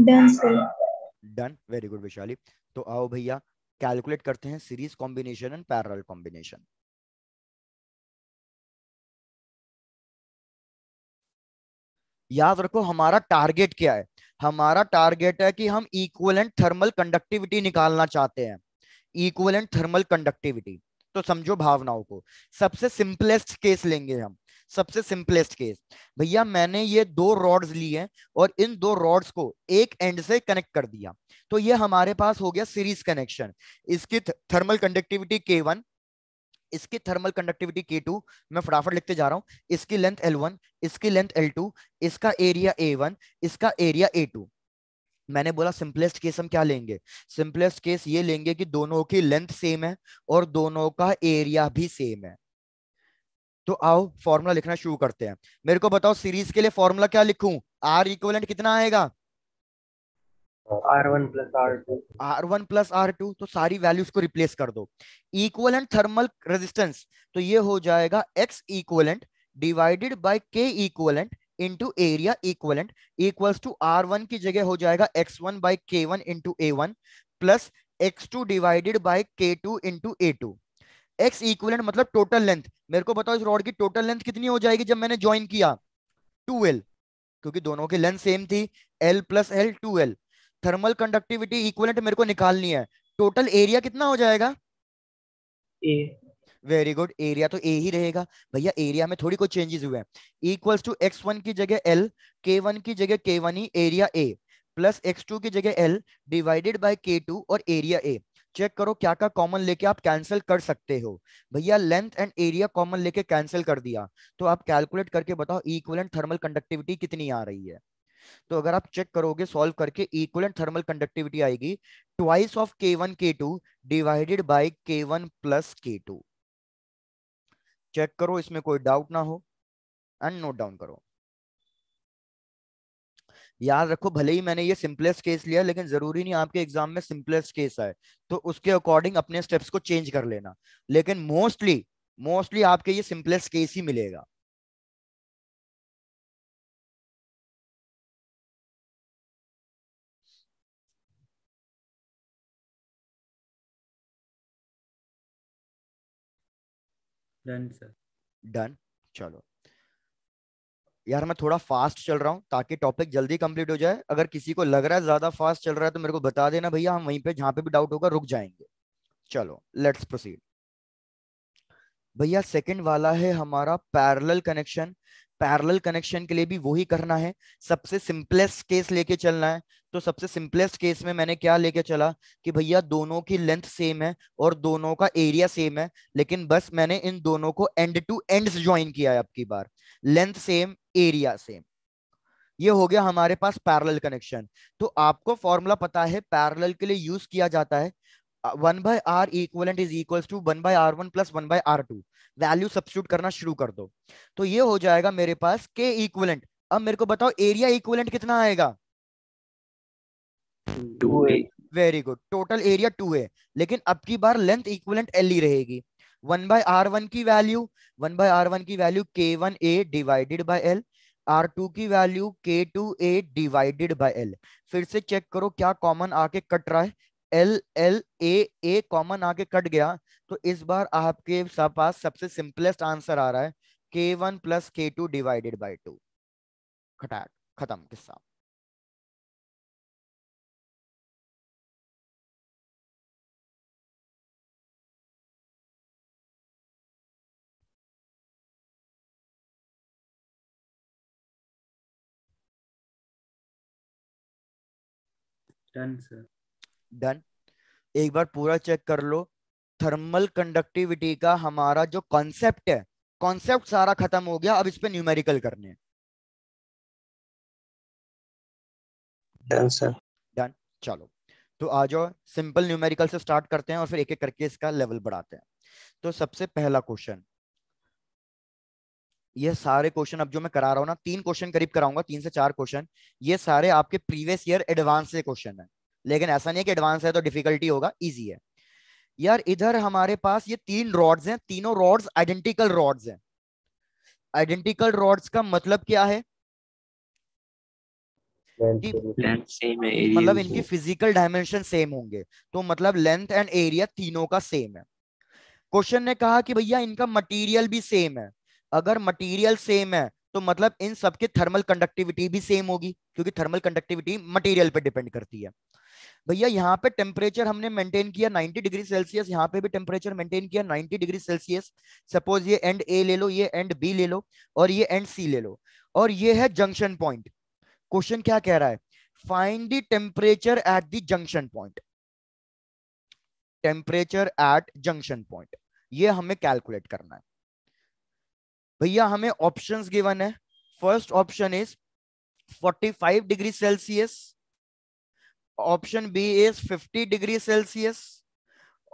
डन वेरी गुड वैशाली तो आओ भैया कैलकुलेट करते हैं series combination and parallel combination याद रखो हमारा टारगेट क्या है हमारा टारगेट है कि हम इक्वलेंट थर्मल कंडक्टिविटी निकालना चाहते हैं इक्वलेंट थर्मल कंडक्टिविटी तो समझो भावनाओं को सबसे सिंपलेस्ट केस लेंगे हम सबसे सिंपलेस्ट केस भैया मैंने ये दो रॉड्स ली हैं और इन दो रॉड्स को एक एंड से कनेक्ट कर दिया तो ये हमारे पास हो गया सीरीज कनेक्शन इसकी थर्मल कंडक्टिविटी के वन इसकी थर्मल कंडक्टिविटी के टू मैं फटाफट लिखते जा रहा हूँ इसकी लेंथ एल वन इसकी लेंथ एल टू इसका एरिया ए वन इसका एरिया ए टू मैंने बोला सिंपलेस्ट केस हम क्या लेंगे सिंपलेस्ट केस ये लेंगे कि दोनों की लेंथ सेम है और दोनों का एरिया भी सेम है तो आओ फॉर्मूला लिखना शुरू करते हैं मेरे को बताओ सीरीज के लिए फॉर्मूला क्या लिखू आर इक्वलेंट कितना आएगा R1 plus R2. R1 plus R2 तो सारी वैल्यूज को रिप्लेस कर दो इक्वलेंट थर्मल रेजिस्टेंस तो ये हो जाएगा x equivalent divided by K equivalent into area equivalent equals to R1 की जगह हो जाएगा x one by K one into A one plus x two divided by K two into A two x equivalent मतलब टोटल लेंथ मेरे को बताओ इस रॉड की टोटल लेंथ कितनी हो जाएगी जब मैंने ज्वाइन किया टू एल क्योंकि दोनों की लेंथ सेम थी L plus L two L thermal conductivity equivalent मेरे को निकालनी है टोटल एरिया कितना हो जाएगा ए वेरी गुड एरिया तो ए ही रहेगा भैया एरिया में थोड़ी कोई चेंजेस हुए इक्वल्स टू एक्स वन की जगह एल के वन की जगह के वन ही area A plus x two की जगह L divided by K two और एरिया ए चेक करो क्या क्या कॉमन लेके आप कैंसिल कर सकते हो भैया लेंथ एंड एरिया कॉमन लेके कैंसिल कर दिया तो आप कैलकुलेट करके बताओ इक्वलेंट थर्मल कंडक्टिविटी कितनी आ रही है तो अगर आप चेक करोगे सॉल्व करके इक्वलेंट थर्मल कंडक्टिविटी आएगी twice of K one K two divided by K one plus K two check करो इसमें कोई डाउट ना हो एंड नोट डाउन करो याद रखो भले ही मैंने ये सिंपलेस्ट केस लिया लेकिन जरूरी नहीं आपके एग्जाम में सिंपलेस्ट केस आए तो उसके अकॉर्डिंग अपने स्टेप्स को चेंज कर लेना लेकिन मोस्टली मोस्टली आपके ये सिंपलेस्ट केस ही मिलेगा डन सर डन चलो यार मैं थोड़ा फास्ट चल रहा हूँ ताकि टॉपिक जल्दी कंप्लीट हो जाए अगर किसी को लग रहा है ज्यादा फास्ट चल रहा है तो मेरे को बता देना भैया हम वहीं पे जहां पे भी डाउट होगा रुक जाएंगे चलो लेट्स प्रोसीड भैया सेकंड वाला है हमारा पैरेलल कनेक्शन पैरल कनेक्शन के लिए भी वही करना है सबसे सिंपलेस्ट केस लेके चलना है तो सबसे सिंपलेस्ट केस में मैंने क्या लेके चला कि भैया दोनों की लेंथ सेम है और दोनों का एरिया सेम है लेकिन बस मैंने इन दोनों को एंड टू एंड ज्वाइन किया है आपकी bar length same area same ये हो गया हमारे पास पैरल कनेक्शन तो आपको फॉर्मूला पता है पैरल के लिए यूज किया जाता है one by R equivalent is equal to one by R one plus one by R two value substitute करना शुरू कर दो तो ये हो जाएगा मेरे पास के इक्वलेंट अब मेरे को बताओ एरिया इक्वलेंट कितना आएगा two A very good total area two A लेकिन अब की बार लेंथ इक्वलेंट एल ही रहेगी वन बाय आर वन की value one by R one की value K one A divided by L R two की value K two A divided by L फिर से चेक करो क्या कॉमन आके कट रहा है L L A A common आके कट गया तो इस बार आपके पास सबसे सिंपलेस्ट आंसर आ रहा है K one plus K two divided by two खटाट खत्म किस्सा Done, sir. डन एक बार पूरा चेक कर लो थर्मल कंडक्टिविटी का हमारा जो कॉन्सेप्ट है कॉन्सेप्ट सारा खत्म हो गया अब इस पर न्यूमेरिकल करने डन चलो तो आ जाओ सिंपल न्यूमेरिकल से स्टार्ट करते हैं और फिर एक एक करके इसका लेवल बढ़ाते हैं तो सबसे पहला क्वेश्चन ये सारे क्वेश्चन अब जो मैं करा रहा हूं ना तीन क्वेश्चन करीब कराऊंगा तीन से चार क्वेश्चन ये सारे आपके प्रीवियस ईयर एडवांस से क्वेश्चन है लेकिन ऐसा नहीं है कि एडवांस है तो डिफिकल्टी होगा इजी है यार इधर हमारे पास ये तीन रॉड्स हैं तीनों रॉड्स आइडेंटिकल रॉड्स हैं आइडेंटिकल रॉड्स का मतलब क्या है मतलब इनकी फिजिकल डायमेंशन सेम होंगे तो मतलब लेंथ एंड एरिया तीनों का सेम है क्वेश्चन ने कहा कि भैया इनका मटेरियल भी सेम है अगर मटेरियल सेम है तो मतलब इन सबके थर्मल कंडक्टिविटी भी सेम होगी क्योंकि थर्मल कंडक्टिविटी मटेरियल पर डिपेंड करती है भैया यहाँ पे टेम्परेचर हमने मेंटेन किया 90 डिग्री सेल्सियस यहाँ पे भी टेम्परेचर मेंटेन किया 90 डिग्री सेल्सियस सपोज ये एंड ए ले लो ये एंड बी ले लो और ये एंड सी ले लो और ये है जंक्शन पॉइंट क्वेश्चन क्या कह रहा है find the temperature at the junction point temperature at junction point ये हमें कैलकुलेट करना है भैया हमें ऑप्शन गिवन है first option is 45 degree Celsius option B is 50 degree Celsius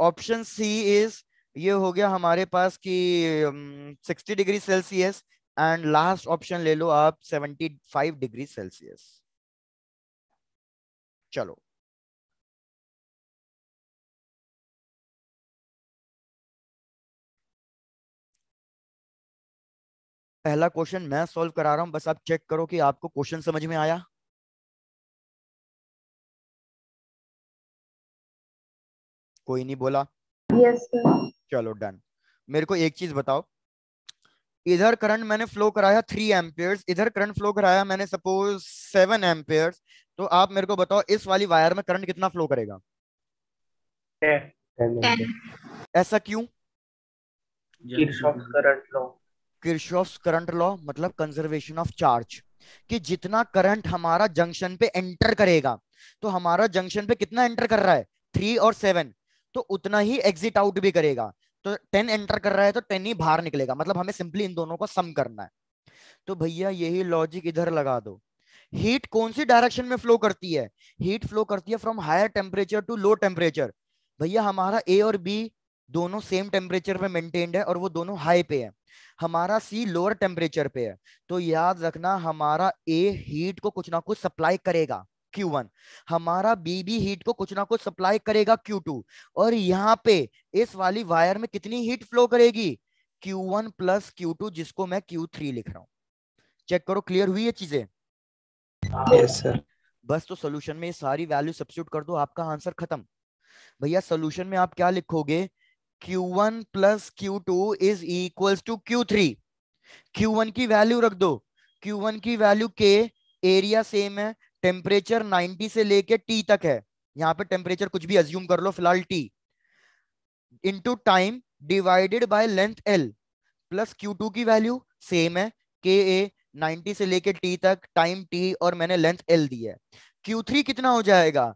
option C is ये हो गया हमारे पास कि um, sixty degree Celsius and last option ले लो आप सेवेंटी फाइव डिग्री सेल्सियस चलो पहला क्वेश्चन मैं सॉल्व करा रहा हूं बस आप चेक करो कि आपको क्वेश्चन समझ में आया कोई नहीं बोला yes, चलो डन मेरे को एक चीज बताओ इधर करंट मैंने फ्लो कराया थ्री एम्पेयर इधर करंट फ्लो कराया मैंने सपोज सेवन एम्पेयर तो आप मेरे को बताओ इस वाली वायर में करंट कितना फ्लो करेगा ऐसा क्यों किरशॉफ करंट लॉ मतलब कंजर्वेशन ऑफ चार्ज कि जितना करंट हमारा जंक्शन पे एंटर करेगा तो हमारा जंक्शन पे कितना एंटर कर रहा है थ्री और सेवन तो उतना ही एग्जिट आउट भी करेगा तो टेन एंटर कर रहा है तो टेन ही बाहर निकलेगा मतलब हमें सिंपली इन दोनों को सम करना है तो भैया यही लॉजिक इधर लगा दो हीट कौन सी डायरेक्शन में फ्लो करती है हीट फ्लो करती है from higher temperature to low temperature भैया हमारा ए और बी दोनों सेम टेम्परेचर पे मेंटेन्ड है और वो दोनों हाई पे है हमारा सी लोअर टेम्परेचर पे है तो याद रखना हमारा ए हीट को कुछ ना कुछ सप्लाई करेगा Q1 हमारा BB हीट को कुछ ना कुछ सप्लाई करेगा Q2 और यहाँ पे इस वाली वायर में कितनी हीट फ्लो करेगी Q1 वन प्लस क्यू जिसको मैं Q3 लिख रहा हूं चेक करो क्लियर हुई है चीजें yes, बस तो सोल्यूशन में सारी वैल्यू सब्सिट्यूट कर दो आपका आंसर खत्म भैया सोल्यूशन में आप क्या लिखोगे Q1 one plus Q two is equal to Q three Q की वैल्यू रख दो Q1 की वैल्यू के एरिया सेम है टेम्परेचर 90 से लेके टी तक है यहाँ पे टेम्परेचर कुछ भी अज्यूम कर लो फिलहाल T into time divided by length L plus Q two की वैल्यू सेम है के ए नाइनटी से लेके टी तक टाइम टी और मैंने लेंथ एल दी है क्यू थ्री कितना हो जाएगा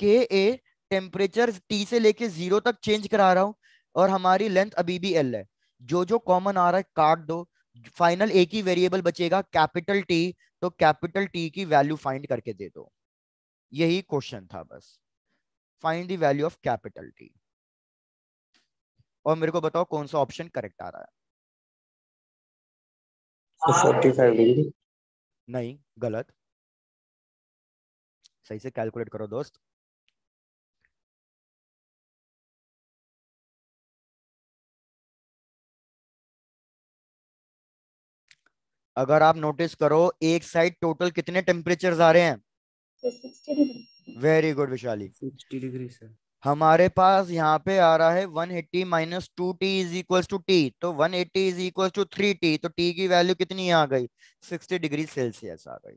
के ए टेम्परेचर टी से लेके जीरो तक चेंज करा रहा हूँ और हमारी लेंथ अभी भी एल है जो जो कॉमन आ रहा है काट दो फाइनल एक ही वेरिएबल बचेगा कैपिटल टी तो कैपिटल टी की वैल्यू फाइंड करके दे दो यही क्वेश्चन था बस find the value of capital T और मेरे को बताओ कौन सा ऑप्शन करेक्ट आ रहा है तो हाँ। नहीं गलत सही से कैलकुलेट करो दोस्त अगर आप नोटिस करो एक साइड टोटल कितने टेम्परेचर आ रहे हैं very good Vishali 60 degree sir हमारे पास यहाँ पे आ रहा है 180 eighty minus two T is equal to T तो 180 eighty is equal to three T तो टी की वैल्यू कितनी आ गई 60 डिग्री सेल्सियस आ गई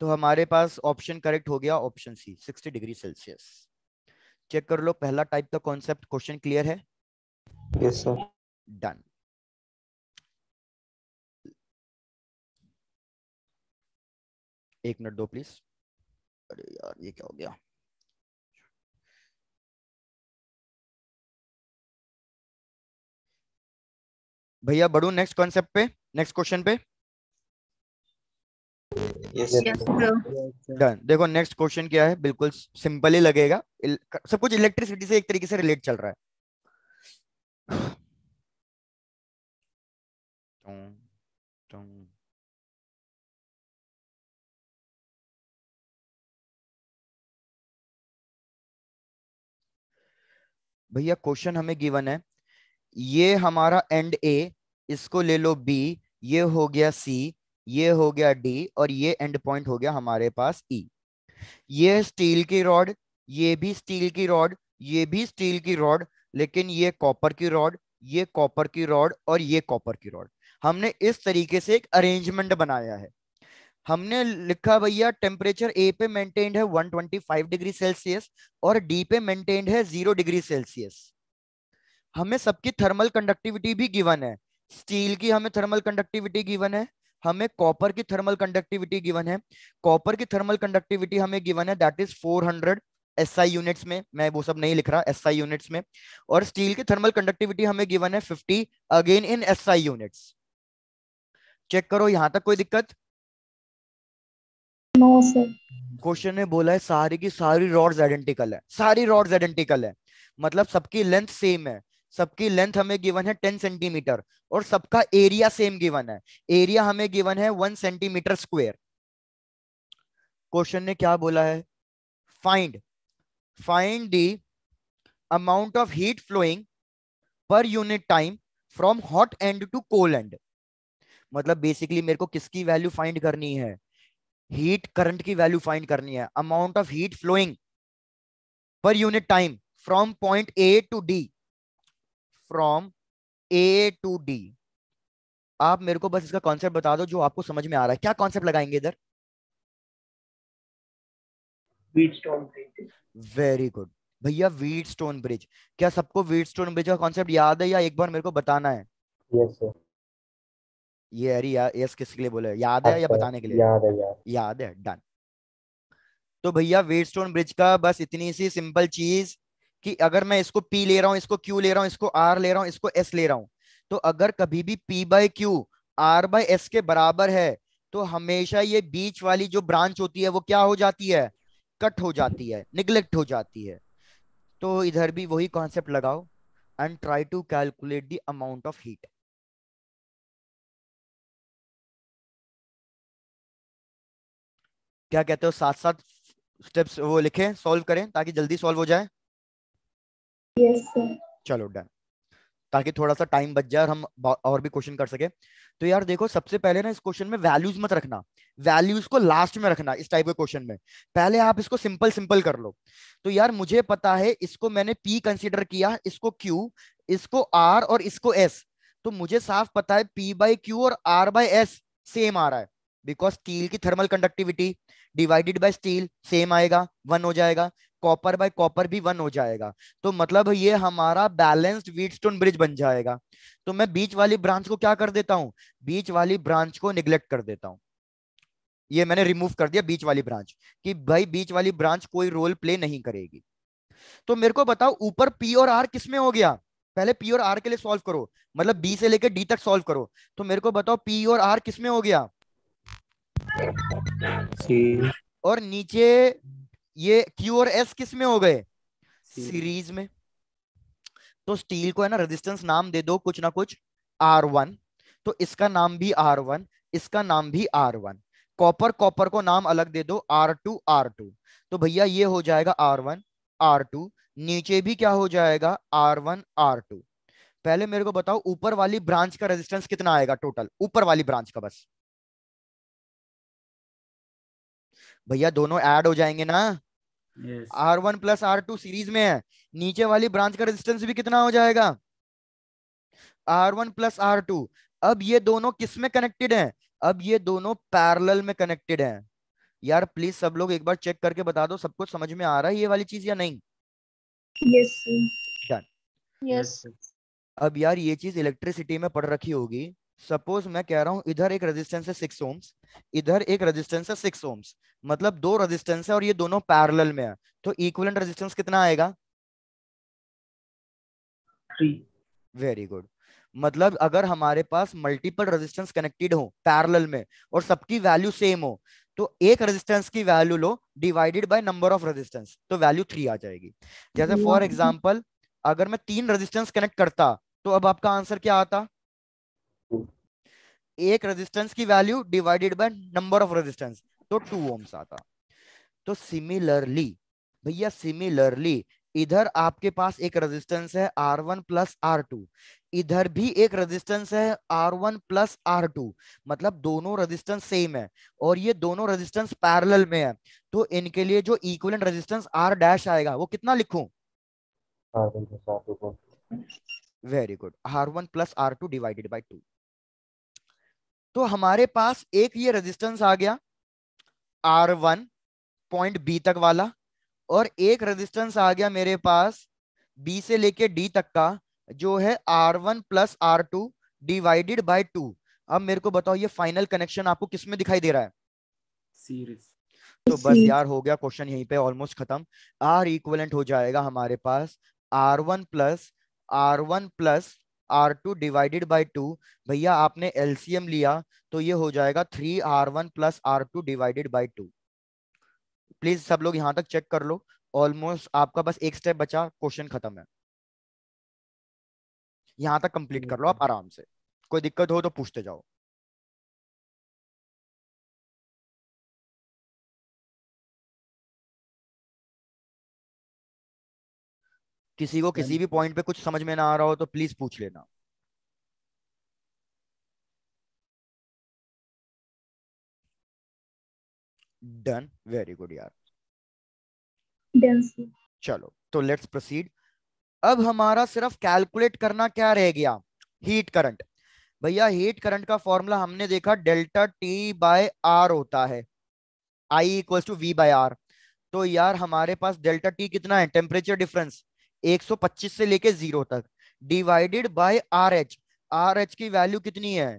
तो हमारे पास ऑप्शन करेक्ट हो गया option C 60 degree Celsius check कर लो पहला टाइप का कॉन्सेप्ट क्वेश्चन क्लियर है यस सर डन एक मिनट दो प्लीज अरे यार ये क्या हो गया भैया बढ़ू नेक्स्ट कॉन्सेप्ट पे नेक्स्ट क्वेश्चन पे डन देखो नेक्स्ट क्वेश्चन क्या है बिल्कुल सिंपल ही लगेगा सब कुछ इलेक्ट्रिसिटी से एक तरीके से रिलेट चल रहा है टुं, टुं, भैया क्वेश्चन हमें गिवन है ये हमारा एंड ए इसको ले लो बी ये हो गया सी ये हो गया डी और ये एंड पॉइंट हो गया हमारे पास ई e. ये स्टील की रॉड ये भी स्टील की रॉड ये भी स्टील की रॉड लेकिन ये कॉपर की रॉड ये कॉपर की रॉड और ये कॉपर की रॉड हमने इस तरीके से एक अरेंजमेंट बनाया है हमने लिखा भैया टेम्परेचर ए पे मेंटेन्ड है 125 डिग्री सेल्सियस और डी पे मेंटेन्ड है जीरो डिग्री सेल्सियस हमें सबकी थर्मल कंडक्टिविटी भी गिवन है स्टील की हमें थर्मल कंडक्टिविटी गिवन है हमें कॉपर की थर्मल कंडक्टिविटी गिवन है कॉपर की थर्मल कंडक्टिविटी हमें गिवन है दैट इज 400 एसआई यूनिट्स में मैं वो सब नहीं लिख रहा एसआई यूनिट्स में और स्टील की थर्मल कंडक्टिविटी हमें गिवन है 50 again in SI units check करो यहां तक कोई दिक्कत नो सर क्वेश्चन ने बोला है सारी की सारी रॉड्स आइडेंटिकल है सारी रॉड्स आइडेंटिकल है मतलब सबकी लेंथ सेम है सबकी लेंथ हमें गिवन है टेन सेंटीमीटर और सबका एरिया सेम गिवन है एरिया हमें गिवन है वन सेंटीमीटर स्क्वेयर क्वेश्चन ने क्या बोला है find find the amount of heat flowing per unit time from hot end to cold end मतलब बेसिकली मेरे को किसकी वैल्यू फाइंड करनी है हीट करंट की वैल्यू फाइंड करनी है amount of heat flowing per unit time from point A to D from A to D आप मेरे को बस इसका कॉन्सेप्ट बता दो जो आपको समझ में आ रहा है क्या कॉन्सेप्ट लगाएंगे इधर वेरी गुड भैया वीट स्टोन ब्रिज क्या सबको वीट स्टोन ब्रिज का कॉन्सेप्ट याद है या एक बार मेरे को बताना है yes, सर ये अरे या, यस किसके लिए बोले याद है या अच्छा, बताने के लिए याद है याद याद है डन तो भैया वेटस्टोन ब्रिज का बस इतनी सी सिंपल चीज कि अगर मैं इसको पी ले रहा हूँ इसको क्यू ले रहा हूँ इसको आर ले रहा हूँ इसको एस ले रहा हूँ तो अगर कभी भी P by Q R by S के बराबर है तो हमेशा ये बीच वाली जो ब्रांच होती है वो क्या हो जाती है कट हो जाती है निग्लेक्ट हो जाती है तो इधर भी वही कॉन्सेप्ट लगाओ and try to calculate the amount of heat क्या कहते हो साथ साथ स्टेप्स वो लिखें सॉल्व करें ताकि जल्दी सॉल्व हो जाए yes, चलो डन ताकि थोड़ा सा टाइम बच जाए और हम और भी क्वेश्चन कर सके तो यार देखो सबसे पहले ना इस क्वेश्चन में वैल्यूज मत रखना वैल्यूज को लास्ट में रखना इस टाइप के क्वेश्चन में पहले आप इसको सिंपल सिंपल कर लो तो यार मुझे पता है इसको मैंने पी कंसिडर किया इसको क्यू इसको आर और इसको एस तो मुझे साफ पता है पी बाई क्यू और आर बाई एस सेम आ रहा है बिकॉज स्टील की thermal conductivity divided by steel same आएगा वन हो जाएगा कॉपर बाय कॉपर भी वन हो जाएगा तो मतलब ये हमारा बैलेंस्ड वीटस्टोन ब्रिज बन जाएगा तो मैं बीच वाली ब्रांच को क्या कर देता हूँ बीच वाली ब्रांच को निग्लेक्ट कर देता हूँ ये मैंने रिमूव कर दिया बीच वाली ब्रांच कि भाई बीच वाली ब्रांच कोई रोल प्ले नहीं करेगी तो मेरे को बताओ ऊपर पी और आर किसमें हो गया पहले पी और आर के लिए सॉल्व करो मतलब बी से लेकर डी तक सॉल्व करो तो मेरे को बताओ पी और आर किसमें हो गया और नीचे ये क्यू और एस किस में हो गए सीरीज में तो स्टील को है ना रेजिस्टेंस नाम दे दो कुछ ना कुछ आर वन तो इसका नाम भी आर वन इसका नाम भी आर वन कॉपर कॉपर को नाम अलग दे दो आर टू आर टू तो भैया ये हो जाएगा आर वन आर टू नीचे भी क्या हो जाएगा आर वन आर टू पहले मेरे को बताओ ऊपर वाली ब्रांच का रेजिस्टेंस कितना आएगा टोटल ऊपर वाली ब्रांच का बस भैया दोनों ऐड हो जाएंगे ना R one plus R two series में है नीचे वाली ब्रांच का रेजिस्टेंस भी कितना हो जाएगा R one plus R two अब ये दोनों किस में कनेक्टेड हैं अब ये दोनों पैरेलल में कनेक्टेड हैं यार प्लीज सब लोग एक बार चेक करके बता दो सब कुछ समझ में आ रहा है ये वाली चीज या नहीं यस यस अब यार ये चीज इलेक्ट्रिसिटी में पढ़ रखी होगी सपोज मैं कह रहा हूँ इधर एक रेजिस्टेंस है सिक्स ओम्स इधर एक रेजिस्टेंस है सिक्स ओम्स मतलब दो रेजिस्टेंस है और ये दोनों पैरेलल में है तो इक्वलेंट रेजिस्टेंस कितना आएगा वेरी गुड मतलब अगर हमारे पास मल्टीपल रेजिस्टेंस कनेक्टेड हो पैरेलल में और सबकी वैल्यू सेम हो तो एक रेजिस्टेंस की वैल्यू लो divided by number of resistance तो वैल्यू थ्री आ जाएगी जैसे फॉर एग्जांपल अगर मैं तीन रेजिस्टेंस कनेक्ट करता तो अब आपका आंसर क्या आता एक रेजिस्टेंस की value divided by number of resistance तो टू ओम्स आता तो सिमिलरली भैया सिमिलरली इधर आपके पास एक रेजिस्टेंस है R one plus R two इधर भी एक रेजिस्टेंस है R one plus R two मतलब दोनों रेजिस्टेंस सेम है और ये दोनों रेजिस्टेंस पैरेलल में है तो इनके लिए जो इक्वलेंट रेजिस्टेंस आर डैश आएगा वो कितना लिखूं very good R one plus R two divided by two तो हमारे पास एक ये रेजिस्टेंस आ गया आर वन पॉइंट बी तक वाला और एक रेजिस्टेंस आ गया मेरे पास बी से लेके डी तक का जो है R one plus R two divided by two अब मेरे को बताओ ये फाइनल कनेक्शन आपको किस में दिखाई दे रहा है सीरीज तो बस यार हो गया क्वेश्चन यहीं पे ऑलमोस्ट खत्म आर इक्वलेंट हो जाएगा हमारे पास R one plus R one plus R two divided by two भैया आपने एलसीएम लिया तो ये हो जाएगा three R one plus R two divided by two please सब लोग यहाँ तक चेक कर लो ऑलमोस्ट आपका बस एक स्टेप बचा क्वेश्चन खत्म है यहाँ तक कंप्लीट कर लो आप हम्म। आराम से कोई दिक्कत हो तो पूछते जाओ किसी को किसी भी पॉइंट पे कुछ समझ में ना आ रहा हो तो प्लीज पूछ लेना डन वेरी गुड यार चलो तो लेट्स प्रोसीड अब हमारा सिर्फ कैलकुलेट करना क्या रह गया हीट करंट भैया हीट करंट का फॉर्मूला हमने देखा डेल्टा टी बाय आर होता है I equal to V by R तो यार हमारे पास डेल्टा टी कितना है टेम्परेचर डिफरेंस 125 से लेके जीरो तक divided by R H R H की वैल्यू कितनी है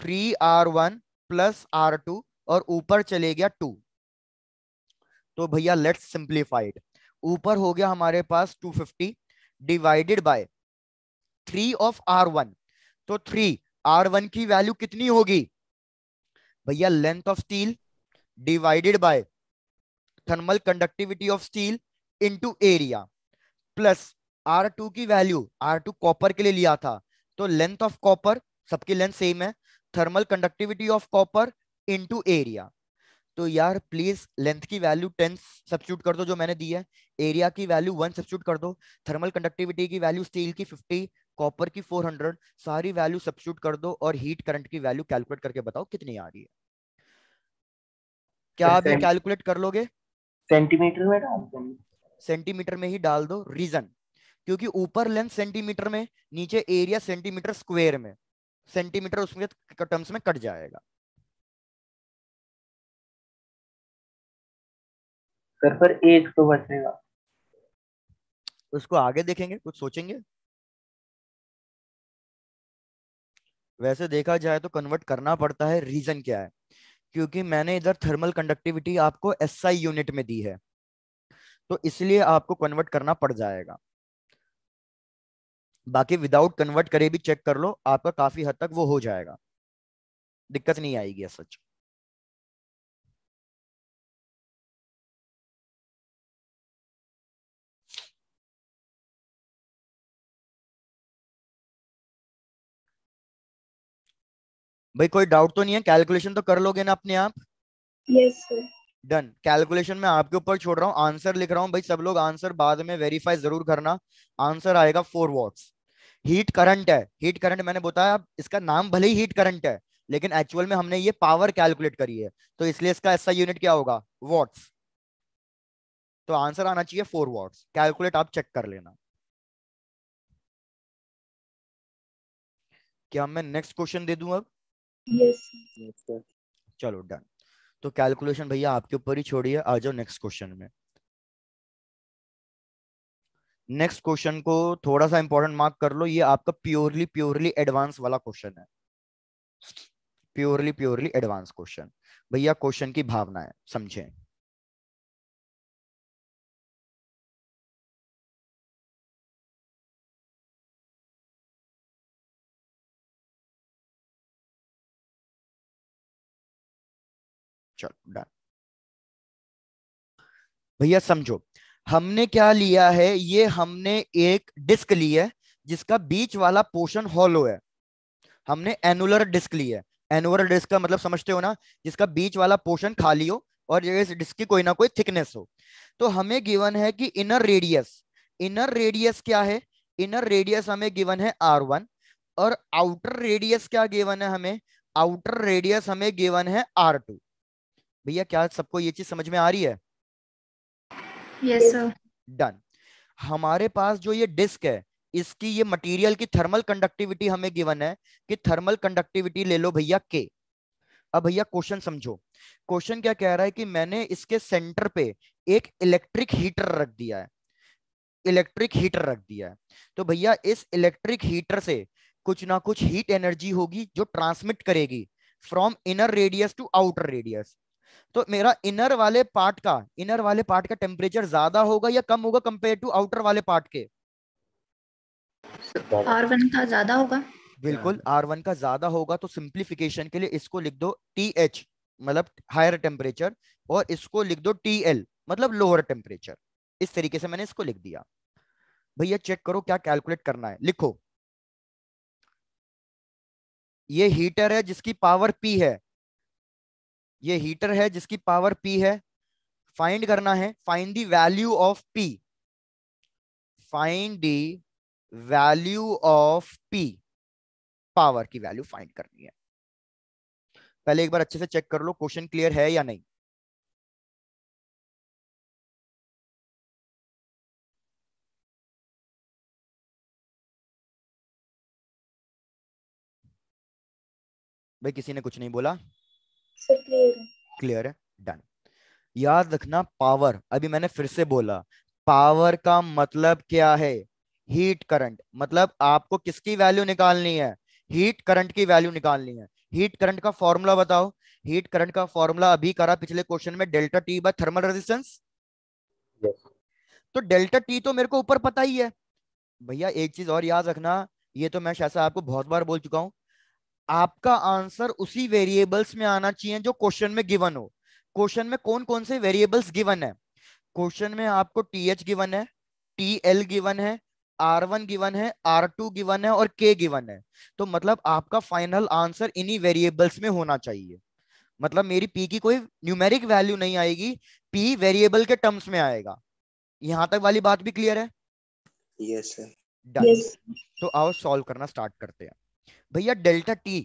three R one plus R two और ऊपर चले गया टू तो भैया लेट्स सिंप्लीफाइड ऊपर हो गया हमारे पास 250 divided by three of R one तो थ्री आर वन की वैल्यू कितनी होगी भैया length of steel divided by thermal conductivity of steel into area plus R two की वैल्यू आर टू कॉपर के लिए लिया था तो लेंथ ऑफ कॉपर सबकी लेंथ सेम है thermal conductivity of copper into area तो यार प्लीज लेंथ की वैल्यू टेन सब्सिट्यूट कर दो जो मैंने दी है एरिया की वैल्यू वन सब्सिट्यूट कर दो थर्मल कंडक्टिविटी की वैल्यू स्टील की फिफ्टी कॉपर की फोर हंड्रेड सारी वैल्यू सब्सिट्यूट कर दो और हीट करंट की वैल्यू कैलकुलेट करके बताओ कितनी आ रही है क्या आप कैलकुलेट कर लोगे सेंटीमीटर में डाल सेंटीमीटर में ही डाल दो रीजन क्योंकि ऊपर लेंथ सेंटीमीटर में नीचे एरिया सेंटीमीटर स्क्वायर में सेंटीमीटर उसमें टर्म्स में कट जाएगा सर पर एक तो बचेगा उसको आगे देखेंगे कुछ सोचेंगे वैसे देखा जाए तो कन्वर्ट करना पड़ता है रीजन क्या है क्योंकि मैंने इधर थर्मल कंडक्टिविटी आपको एसआई SI यूनिट में दी है तो इसलिए आपको कन्वर्ट करना पड़ जाएगा बाकी विदाउट कन्वर्ट करे भी चेक कर लो आपका काफी हद तक वो हो जाएगा दिक्कत नहीं आएगी सच भाई कोई डाउट तो नहीं है कैलकुलेशन तो कर लोगे ना अपने आप yes yes, sir done calculation में आपके ऊपर छोड़ रहा हूँ आंसर लिख रहा हूँ भाई सब लोग आंसर बाद में वेरीफाई जरूर करना आंसर आएगा फोर वॉट्स हीट करंट है हीट करंट मैंने बताया इसका नाम भले ही हीट करंट है लेकिन एक्चुअल में हमने ये पावर कैलकुलेट करी है तो इसलिए इसका ऐसा यूनिट क्या होगा वॉट्स तो आंसर आना चाहिए फोर वॉट्स कैलकुलेट आप चेक कर लेना क्या मैं नेक्स्ट क्वेश्चन दे दू अब yes. चलो डन तो कैलकुलेशन भैया आपके ऊपर ही छोड़िए आ जाओ नेक्स्ट क्वेश्चन में नेक्स्ट क्वेश्चन को थोड़ा सा इंपॉर्टेंट मार्क कर लो ये आपका प्योरली प्योरली एडवांस वाला क्वेश्चन है प्योरली प्योरली एडवांस क्वेश्चन भैया क्वेश्चन की भावना है समझें चलो डन भैया समझो हमने क्या लिया है ये हमने एक डिस्क ली है जिसका बीच वाला पोर्शन हॉलो है हमने एनुलर डिस्क ली है एनुलर डिस्क का मतलब समझते हो ना जिसका बीच वाला पोर्शन खाली हो और इस डिस्क की कोई ना कोई थिकनेस हो तो हमें गिवन है कि इनर रेडियस इनर रेडियस क्या है इनर रेडियस हमें गिवन है आर वन और आउटर रेडियस क्या गिवन है हमें आउटर रेडियस हमें गिवन है आर टू भैया क्या सबको ये चीज समझ में आ रही है यस सर डन हमारे पास जो ये डिस्क है इसकी ये मटेरियल की थर्मल कंडक्टिविटी हमें गिवन है कि थर्मल कंडक्टिविटी ले लो भैया के अब भैया क्वेश्चन समझो क्वेश्चन क्या कह रहा है कि मैंने इसके सेंटर पे एक इलेक्ट्रिक हीटर रख दिया है इलेक्ट्रिक हीटर रख दिया है तो भैया इस इलेक्ट्रिक हीटर से कुछ ना कुछ हीट एनर्जी होगी जो ट्रांसमिट करेगी from inner radius to outer radius तो मेरा इनर वाले पार्ट का इनर वाले पार्ट का टेम्परेचर ज्यादा होगा या कम होगा कंपेयर टू आउटर वाले पार्ट के आर वन का ज्यादा होगा बिल्कुल आर वन का ज्यादा होगा तो सिंप्लीफिकेशन के लिए इसको लिख दो टी एच मतलब हायर टेम्परेचर और इसको लिख दो टी एल मतलब लोअर टेम्परेचर इस तरीके से मैंने इसको लिख दिया भैया चेक करो क्या कैलकुलेट करना है लिखो ये हीटर है जिसकी पावर पी है ये हीटर है जिसकी पावर पी है फाइंड करना है find the value of P find the value of P power की वैल्यू फाइंड करनी है पहले एक बार अच्छे से चेक कर लो क्वेश्चन क्लियर है या नहीं भाई किसी ने कुछ नहीं बोला क्लियर है डन याद रखना पावर अभी मैंने फिर से बोला पावर का मतलब क्या है हीट करंट मतलब आपको किसकी वैल्यू निकालनी है हीट करंट की वैल्यू निकालनी है हीट करंट का फॉर्मूला बताओ हीट करंट का फॉर्मूला अभी करा पिछले क्वेश्चन में delta T by thermal resistance तो डेल्टा टी तो मेरे को ऊपर पता ही है भैया एक चीज और याद रखना ये तो मैं शायद आपको बहुत बार बोल चुका हूँ आपका आंसर उसी वेरिएबल्स में आना चाहिए जो क्वेश्चन में गिवन हो क्वेश्चन में कौन कौन से वेरिएबल्स गिवन है क्वेश्चन में आपको टी एच गिवन है टी एल गिवन है आर वन गिवन है आर टू गिवन है और के गिवन है तो मतलब आपका फाइनल आंसर इन्हीं वेरिएबल्स में होना चाहिए मतलब मेरी पी की कोई न्यूमेरिक वैल्यू नहीं आएगी पी वेरिएबल के टर्म्स में आएगा यहां तक वाली बात भी क्लियर है यस yes, सर yes. तो आओ सॉल्व करना स्टार्ट करते हैं भैया डेल्टा टी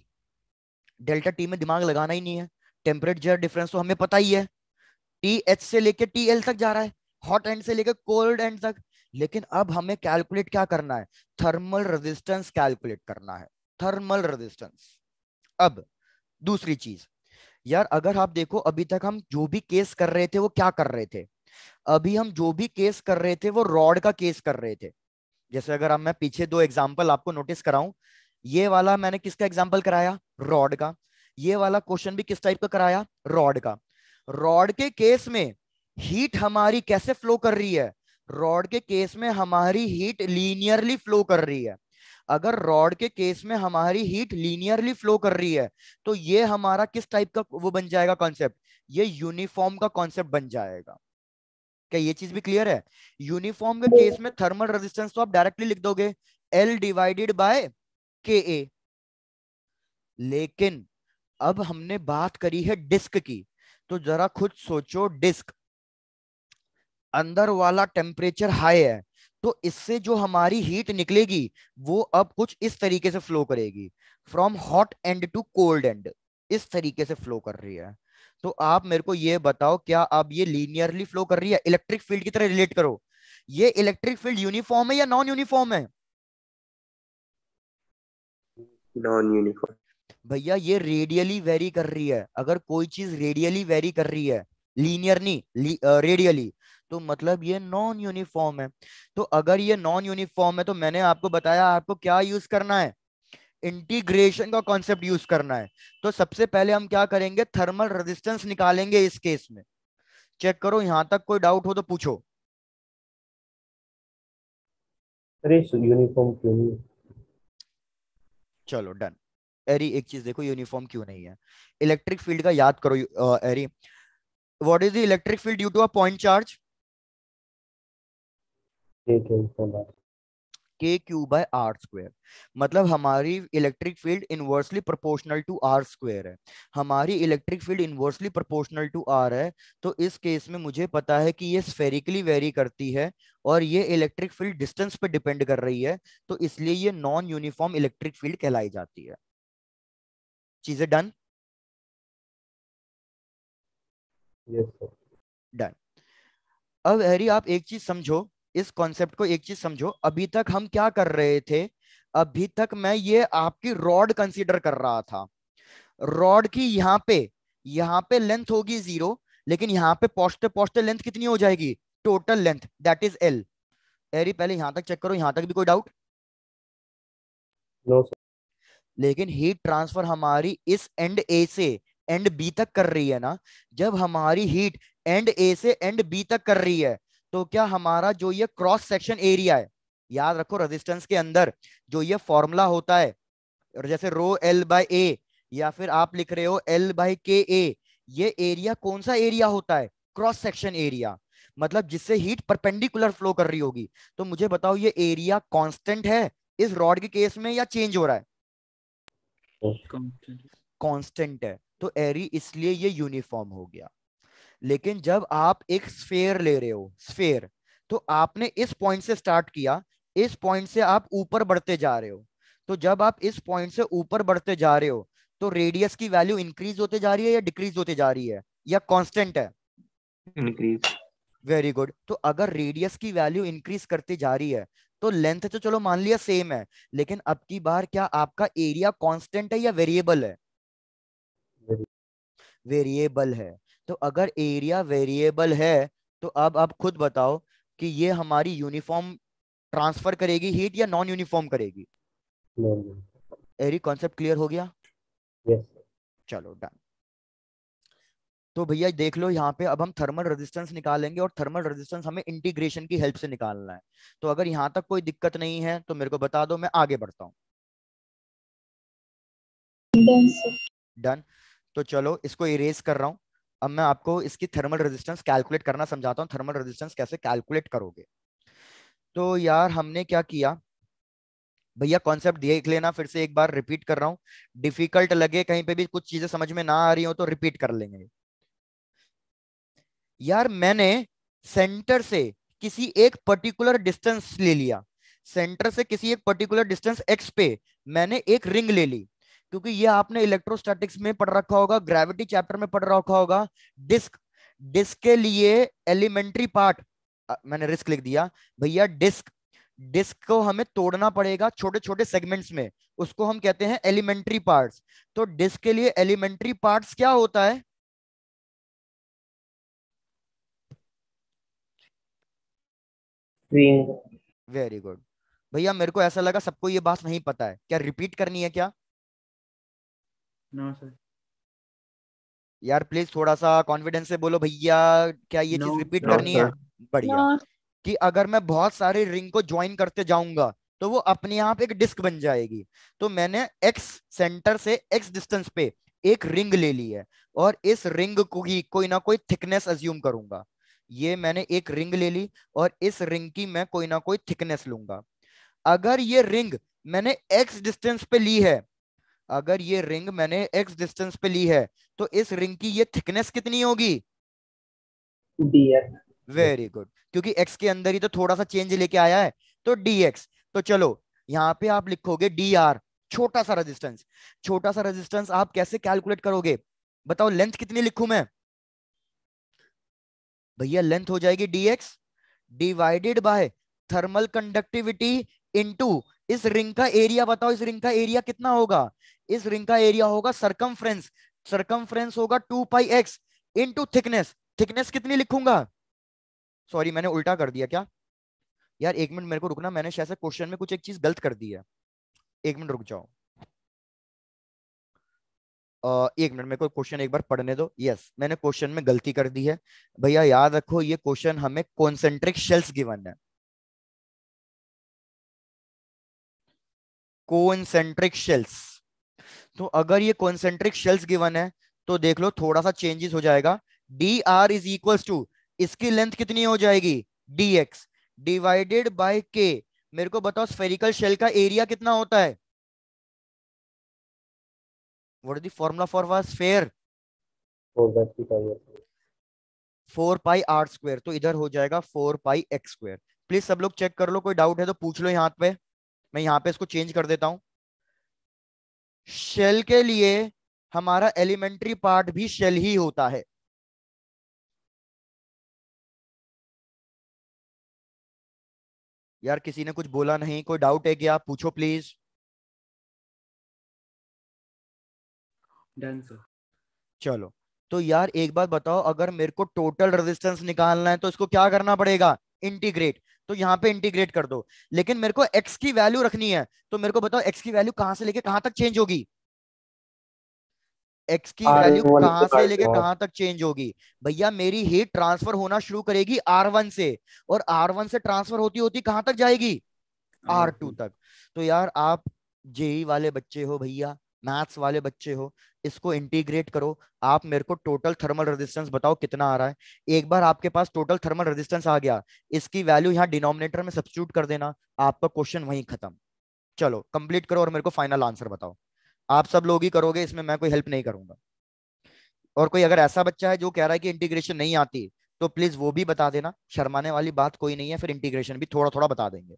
डेल्टा टी में दिमाग लगाना ही नहीं है टेम्परेचर डिफरेंस तो हमें पता ही है टी एच से लेके टी एल तक जा रहा है हॉट एंड से लेके कोल्ड एंड तक लेकिन अब हमें कैलकुलेट क्या करना है थर्मल रेजिस्टेंस कैलकुलेट करना है थर्मल रेजिस्टेंस अब दूसरी चीज यार अगर आप देखो अभी तक हम जो भी केस कर रहे थे वो क्या कर रहे थे अभी हम जो भी केस कर रहे थे वो रॉड का केस कर रहे थे जैसे अगर मैं पीछे दो एग्जांपल आपको नोटिस कराऊं ये वाला मैंने किसका एग्जाम्पल कराया रॉड का ये वाला क्वेश्चन भी किस टाइप का कराया रॉड का रॉड के केस में हीट हमारी कैसे फ्लो कर रही है रॉड के केस में हमारी हीट लीनियरली फ्लो कर रही है अगर रॉड के केस में हमारी हीट लीनियरली फ्लो कर रही है तो ये हमारा किस टाइप का वो बन जाएगा कॉन्सेप्ट ये यूनिफॉर्म का कॉन्सेप्ट बन जाएगा क्या ये चीज भी क्लियर है यूनिफॉर्म के केस में थर्मल रेजिस्टेंस तो आप डायरेक्टली लिख दोगे एल डिवाइडेड बाय के ए लेकिन अब हमने बात करी है डिस्क की तो जरा खुद सोचो डिस्क अंदर वाला टेम्परेचर हाई है तो इससे जो हमारी हीट निकलेगी वो अब कुछ इस तरीके से फ्लो करेगी from hot end to cold end इस तरीके से फ्लो कर रही है तो आप मेरे को ये बताओ क्या आप ये लीनियरली फ्लो कर रही है इलेक्ट्रिक फील्ड की तरह रिलेट करो ये इलेक्ट्रिक फील्ड यूनिफॉर्म है या नॉन यूनिफॉर्म है नॉन यूनिफॉर्म भैया ये रेडियली वेरी कर रही है अगर कोई चीज रेडियली वेरी कर रही है लीनियर नहीं रेडियली तो मतलब ये नॉन यूनिफॉर्म है तो अगर ये नॉन यूनिफॉर्म है तो मैंने आपको बताया आपको क्या यूज करना है इंटीग्रेशन का कॉन्सेप्ट यूज करना है तो सबसे पहले हम क्या करेंगे थर्मल रेजिस्टेंस निकालेंगे इस केस में चेक करो यहाँ तक कोई डाउट हो तो पूछो यूनिफॉर्म क्यों चलो डन एरी एक चीज देखो यूनिफॉर्म क्यों नहीं है इलेक्ट्रिक फील्ड का याद करो एरी what is the electric field due to a point charge के क्यू बाय आर स्क्वायर मतलब हमारी electric field inversely proportional to R square है हमारी electric field inversely proportional to R है तो इस केस में मुझे पता है कि ये स्फेरिकली वेरी करती है और ये इलेक्ट्रिक फील्ड डिस्टेंस पे डिपेंड कर रही है तो इसलिए ये नॉन यूनिफॉर्म इलेक्ट्रिक फील्ड कहलाई जाती है चीजें डन डन अब हरी आप एक चीज समझो इस कॉन्सेप्ट को एक चीज समझो अभी तक हम क्या कर रहे थे अभी तक मैं ये आपकी रॉड कंसीडर कर रहा था रॉड की यहाँ पे यहाँ पे लेंथ होगी जीरो लेकिन यहाँ पे पोस्टर पोस्टर लेंथ कितनी हो जाएगी total length that is L एरी पहले यहां तक चेक करो यहां तक भी कोई डाउट नो लेकिन हीट ट्रांसफर हमारी इस एंड ए से एंड बी तक कर रही है ना जब हमारी हीट एंड ए से एंड बी तक कर रही है तो क्या हमारा जो ये क्रॉस सेक्शन एरिया है याद रखो रेजिस्टेंस के अंदर जो ये फॉर्मूला होता है जैसे रो एल बाई ए या फिर आप लिख रहे हो एल बाई के ए ये एरिया कौन सा एरिया होता है क्रॉस सेक्शन एरिया मतलब जिससे हीट परपेंडिकुलर फ्लो कर रही होगी तो मुझे बताओ ये एरिया कांस्टेंट है इस रॉड के केस में या चेंज हो रहा है कांस्टेंट है तो एरी इसलिए ये यूनिफॉर्म हो गया लेकिन जब आप एक स्फेयर ले रहे हो स्फेयर तो आपने इस पॉइंट से स्टार्ट किया इस पॉइंट से आप ऊपर बढ़ते जा रहे हो तो जब आप इस पॉइंट से ऊपर बढ़ते जा रहे हो तो रेडियस की वैल्यू इंक्रीज होते जा रही है या डिक्रीज होते जा रही है या कॉन्स्टेंट है इंक्रीज वेरी गुड तो अगर रेडियस की वैल्यू इंक्रीज करती जा रही है तो लेंथ तो चलो मान लिया सेम है लेकिन अब की बार क्या आपका एरिया कॉन्स्टेंट है या वेरिएबल है वेरिएबल है तो अगर एरिया वेरिएबल है तो अब आप खुद बताओ कि ये हमारी यूनिफॉर्म ट्रांसफर करेगी हीट या नॉन यूनिफॉर्म करेगी एरी कॉन्सेप्ट क्लियर हो गया yes. चलो डन तो भैया देख लो यहाँ पे अब हम थर्मल रेजिस्टेंस निकालेंगे और थर्मल रेजिस्टेंस हमें इंटीग्रेशन की हेल्प से निकालना है तो अगर यहाँ तक कोई दिक्कत नहीं है तो मेरे को बता दो मैं आगे बढ़ता हूँ डन तो चलो इसको इरेज कर रहा हूँ अब मैं आपको इसकी थर्मल रेजिस्टेंस कैलकुलेट करना समझाता हूँ थर्मल रेजिस्टेंस कैसे कैलकुलेट करोगे तो यार हमने क्या किया भैया कॉन्सेप्ट देख लेना फिर से एक बार रिपीट कर रहा हूँ डिफिकल्ट लगे कहीं पे भी कुछ चीजें समझ में ना आ रही हो तो रिपीट कर लेंगे यार मैंने सेंटर से किसी एक पर्टिकुलर डिस्टेंस ले लिया सेंटर से किसी एक पर्टिकुलर डिस्टेंस एक्स पे मैंने एक रिंग ले ली क्योंकि ये आपने इलेक्ट्रोस्टैटिक्स में पढ़ रखा होगा ग्रेविटी चैप्टर में पढ़ रखा होगा डिस्क डिस्क के लिए एलिमेंट्री पार्ट मैंने रिस्क लिख दिया भैया डिस्क डिस्क को हमें तोड़ना पड़ेगा छोटे छोटे सेगमेंट्स में उसको हम कहते हैं एलिमेंट्री पार्ट्स तो डिस्क के लिए एलिमेंट्री पार्ट्स क्या होता है वेरी गुड भैया मेरे को ऐसा लगा सबको ये बात नहीं पता है क्या रिपीट करनी है क्या सर यार प्लीज थोड़ा सा कॉन्फिडेंस से बोलो भैया क्या ये no, चीज रिपीट no, करनी sir. है बढ़िया no. कि अगर मैं बहुत सारे रिंग को ज्वाइन करते जाऊंगा तो वो अपने आप एक डिस्क बन जाएगी तो मैंने एक्स सेंटर से एक्स डिस्टेंस पे एक रिंग ले ली है और इस रिंग को ही कोई ना कोई थिकनेस अज्यूम करूंगा ये मैंने एक रिंग ले ली और इस रिंग की मैं कोई ना कोई थिकनेस लूंगा अगर ये रिंग मैंने एक्स डिस्टेंस पे ली है अगर ये रिंग मैंने एक्स डिस्टेंस पे ली है तो इस रिंग की ये थिकनेस कितनी होगी वेरी गुड क्योंकि एक्स के अंदर ही तो थोड़ा सा चेंज लेके आया है तो डी एक्स तो चलो यहाँ पे आप लिखोगे डी आर छोटा सा रेजिस्टेंस छोटा सा रेजिस्टेंस आप कैसे कैलकुलेट करोगे बताओ लेंथ कितनी लिखू मैं भैया लेंथ हो जाएगी D X divided by thermal conductivity into इस रिंग का एरिया बताओ इस रिंग का एरिया कितना होगा इस रिंग का एरिया होगा सरकम फ्रेंस सरकम फ्रेंस होगा two pi X into thickness thickness कितनी लिखूंगा सॉरी मैंने उल्टा कर दिया क्या यार एक मिनट मेरे को रुकना मैंने शायद क्वेश्चन में कुछ एक चीज गलत कर दी है एक मिनट रुक जाओ Uh, एक मिनट मेरे को क्वेश्चन एक बार पढ़ने दो यस मैंने क्वेश्चन में गलती कर दी है भैया याद रखो ये क्वेश्चन हमें कॉन्सेंट्रिक शेल्स गिवन है कोइंसेंट्रिक शेल्स तो अगर ये कॉन्सेंट्रिक शेल्स गिवन है तो देख लो थोड़ा सा चेंजेस हो जाएगा D R is equal to इसकी लेंथ कितनी हो जाएगी डी एक्स डिवाइडेड बाई के मेरे को बताओ स्फेरिकल शेल का एरिया कितना होता है what is the formula for was sphere four pi R square तो इधर हो जाएगा four pi X square please सब लोग चेक कर लो कोई डाउट है तो पूछ लो यहाँ पे मैं यहां पे इसको चेंज कर देता हूं शेल के लिए हमारा एलिमेंट्री पार्ट भी शेल ही होता है यार किसी ने कुछ बोला नहीं कोई डाउट है क्या पूछो प्लीज डन सर चलो तो यार एक बात बताओ अगर मेरे को टोटल रेजिस्टेंस निकालना है तो इसको क्या करना पड़ेगा इंटीग्रेट तो यहाँ पे इंटीग्रेट कर दो लेकिन मेरे को x की वैल्यू रखनी है तो मेरे को बताओ x की वैल्यू कहां से लेके कहां तक चेंज होगी x की वैल्यू कहां तो से लेके कहां तक चेंज होगी भैया मेरी हीट ट्रांसफर होना शुरू करेगी आर वन से और आर वन से ट्रांसफर होती होती कहां तक जाएगी आर टू तक तो यार आप जेई e वाले बच्चे हो भैया मैथ्स वाले बच्चे हो इसको इंटीग्रेट करो आप मेरे को टोटल थर्मल रेजिस्टेंस बताओ कितना आ रहा है एक बार आपके पास टोटल थर्मल रेजिस्टेंस आ गया इसकी वैल्यू यहाँ डिनोमिनेटर में सब्सिट्यूट कर देना आपका क्वेश्चन वहीं खत्म चलो कंप्लीट करो और मेरे को फाइनल आंसर बताओ आप सब लोग ही करोगे इसमें मैं कोई हेल्प नहीं करूंगा और कोई अगर ऐसा बच्चा है जो कह रहा है कि इंटीग्रेशन नहीं आती तो प्लीज वो भी बता देना शर्माने वाली बात कोई नहीं है फिर इंटीग्रेशन भी थोड़ा थोड़ा बता देंगे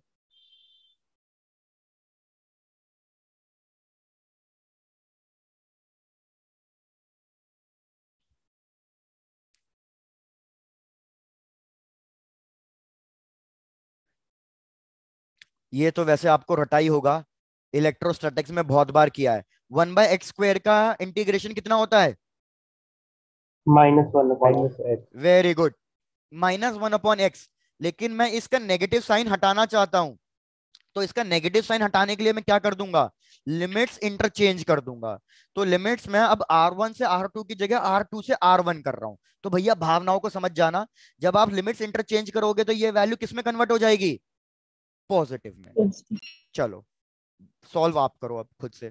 ये तो वैसे आपको रटाई होगा इलेक्ट्रोस्टैटिक्स में बहुत बार किया है वन बाय एक्स स्क्वेयर का इंटीग्रेशन कितना होता है minus one upon very good minus one upon X लेकिन मैं इसका नेगेटिव साइन हटाना चाहता हूं तो इसका नेगेटिव साइन हटाने के लिए मैं क्या कर दूंगा लिमिट्स इंटरचेंज कर दूंगा तो लिमिट्स मैं अब R1 से R2 की जगह R2 से R1 कर रहा हूं तो भैया भावनाओं को समझ जाना जब आप लिमिट्स इंटरचेंज करोगे तो ये वैल्यू किसमें कन्वर्ट हो जाएगी पॉजिटिव में चलो सॉल्व आप करो अब खुद से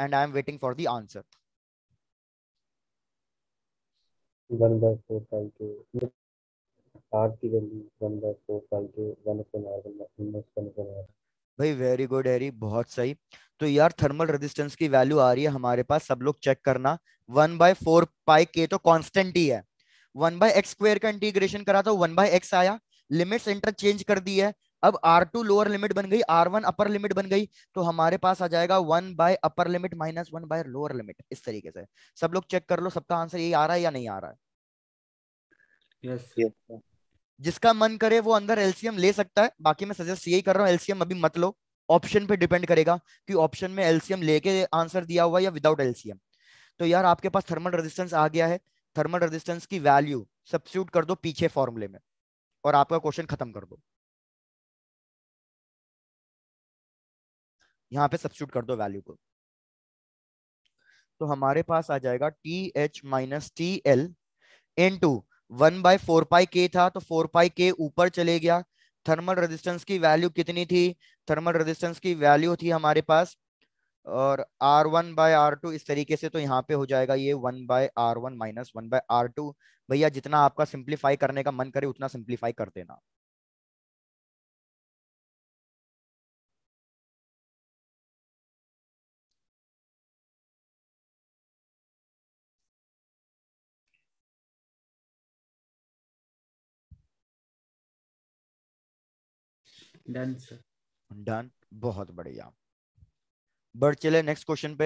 and I am waiting for the answer one by four pi K R की value one by four pi K one upon R one one upon R भाई वेरी गुड हैरी बहुत सही तो यार थर्मल रेजिस्टेंस की वैल्यू आ रही है हमारे पास सब लोग चेक करना वन बाय फोर पाई के तो कांस्टेंट ही है वन बाय एक्स स्क्वेयर का इंटीग्रेशन करा था तो वन बाय एक्स आया लिमिट्स इंटरचेंज कर दी है अब R2 लोअर लिमिट बन गई R1 अपर लिमिट बन गई तो हमारे पास आ जाएगा one by upper limit minus one by lower limit इस तरीके से सब लोग चेक कर लो सबका आंसर यही आ रहा है या नहीं आ रहा है yes. जिसका मन करे वो अंदर एलसीएम ले सकता है बाकी मैं सजेस्ट यही कर रहा हूँ एलसीएम अभी मत लो ऑप्शन पे डिपेंड करेगा कि ऑप्शन में एलसीएम लेके आंसर दिया हुआ या विदाउट एलसीएम तो यार आपके पास थर्मल रेजिस्टेंस आ गया है थर्मल रेजिस्टेंस की वैल्यू सब्स्यूट कर दो पीछे फॉर्मूले में और आपका क्वेश्चन खत्म कर दो यहां पे सब्स्यूट कर दो वैल्यू को तो हमारे पास आ जाएगा T H minus T L into one by four pi K था तो फोर पाई के ऊपर चले गया थर्मल रेजिस्टेंस की वैल्यू कितनी थी थर्मल रेजिस्टेंस की वैल्यू थी हमारे पास और R one by R two इस तरीके से तो यहाँ पे हो जाएगा ये one by R one minus one by R two भैया जितना आपका सिंप्लीफाई करने का मन करे उतना सिंप्लीफाई कर देना डन डन बहुत बढ़िया बढ़ चले नेक्स्ट क्वेश्चन पे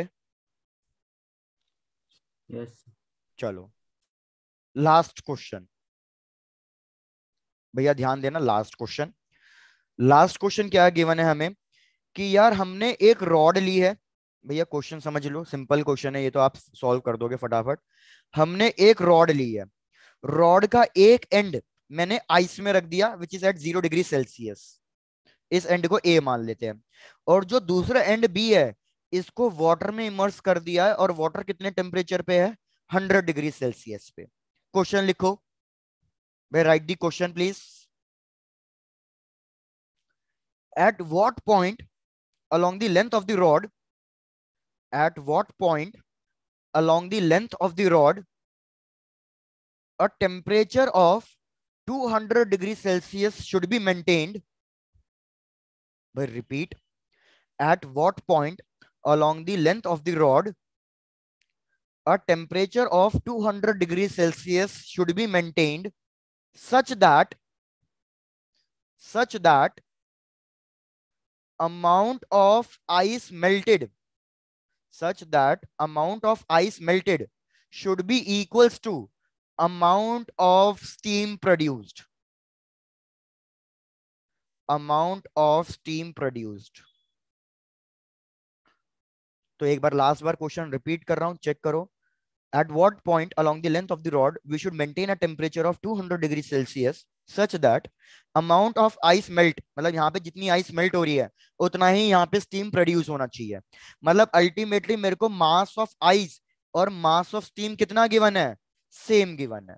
यस yes. चलो लास्ट क्वेश्चन भैया ध्यान देना लास्ट क्वेश्चन लास्ट क्वेश्चन क्या गिवन है हमें कि यार हमने एक रॉड ली है भैया क्वेश्चन समझ लो सिंपल क्वेश्चन है ये तो आप सॉल्व कर दोगे फटाफट हमने एक रॉड ली है रॉड का एक एंड मैंने आइस में रख दिया which is at zero degree Celsius इस एंड को ए मान लेते हैं और जो दूसरा एंड बी है इसको वाटर में इमर्स कर दिया है और वाटर कितने टेम्परेचर पे है हंड्रेड डिग्री सेल्सियस पे क्वेश्चन लिखो we write the question please at what point along length of the rod at what point along length of the rod a temperature of two hundred degree Celsius should be maintained But repeat, at what point along the length of the rod, a temperature of 200 degrees Celsius should be maintained such that such that amount of ice melted such that amount of ice melted should be equals to amount of steam produced amount of steam produced तो एक बार लास्ट बार क्वेश्चन रिपीट कर रहा हूं चेक करो at what point along the length of the rod we should maintain a temperature of 200 degree Celsius such that amount of ice melt मतलब यहाँ पे जितनी आइस मेल्ट हो रही है उतना ही यहाँ पे स्टीम प्रोड्यूस होना चाहिए मतलब अल्टीमेटली मेरे को मास ऑफ आइस और मास ऑफ स्टीम कितना गिवन है सेम गिवन है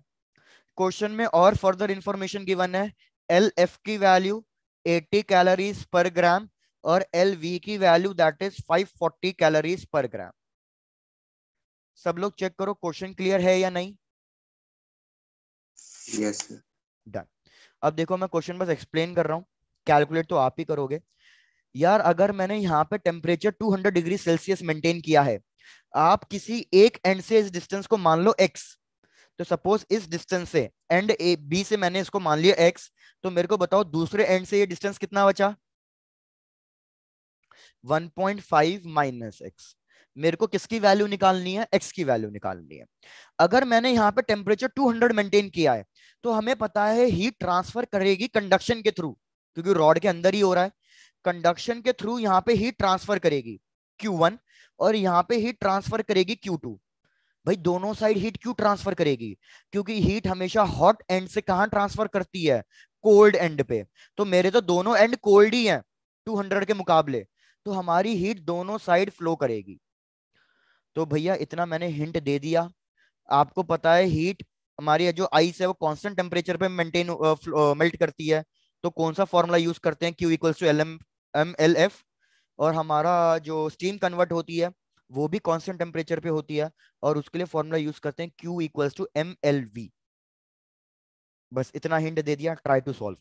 क्वेश्चन में और फर्दर इंफॉर्मेशन गिवन है एल एफ की वैल्यू 80 कैलोरीज पर ग्राम और एल वी की value that is 540 calories per gram सब लोग चेक करो क्वेश्चन क्लियर है या नहीं यस yes, डन अब देखो मैं क्वेश्चन बस एक्सप्लेन कर रहा हूँ कैलकुलेट तो आप ही करोगे यार अगर मैंने यहाँ पे टेम्परेचर 200 डिग्री सेल्सियस मेंटेन किया है आप किसी एक एंड से इस डिस्टेंस को मान लो एक्स तो सपोज इस डिस्टेंस से एंड ए बी से मैंने इसको मान लिया एक्स तो मेरे को बताओ दूसरे एंड से ये डिस्टेंस कितना बचा 1.5 माइनस एक्स मेरे को किसकी वैल्यू निकालनी है एक्स की वैल्यू निकालनी है अगर मैंने यहाँ पे टेम्परेचर 200 मेंटेन किया है तो हमें पता है हीट ट्रांसफर करेगी कंडक्शन के थ्रू क्योंकि रॉड के अंदर ही हो रहा है कंडक्शन के थ्रू यहाँ पे हीट ट्रांसफर करेगी क्यू और यहाँ पे हीट ट्रांसफर करेगी क्यू भाई दोनों साइड हीट क्यों ट्रांसफर करेगी क्योंकि हीट हमेशा हॉट एंड से कहा ट्रांसफर करती है कोल्ड एंड पे तो मेरे तो दोनों एंड कोल्ड ही है 200 के मुकाबले तो हमारी हीट दोनों साइड फ्लो करेगी तो भैया इतना मैंने हिंट दे दिया आपको पता है हीट हमारी जो आइस है वो कांस्टेंट टेम्परेचर पे मेंटेन मेल्ट करती है तो कौन सा फॉर्मूला यूज करते हैं Q equals to L M M L F और हमारा जो स्टीम कन्वर्ट होती है वो भी कॉन्स्टेंट टेम्परेचर पे होती है और उसके लिए फॉर्मूला यूज करते हैं Q equals to M L V बस इतना हिंट दे दिया ट्राई टू सॉल्व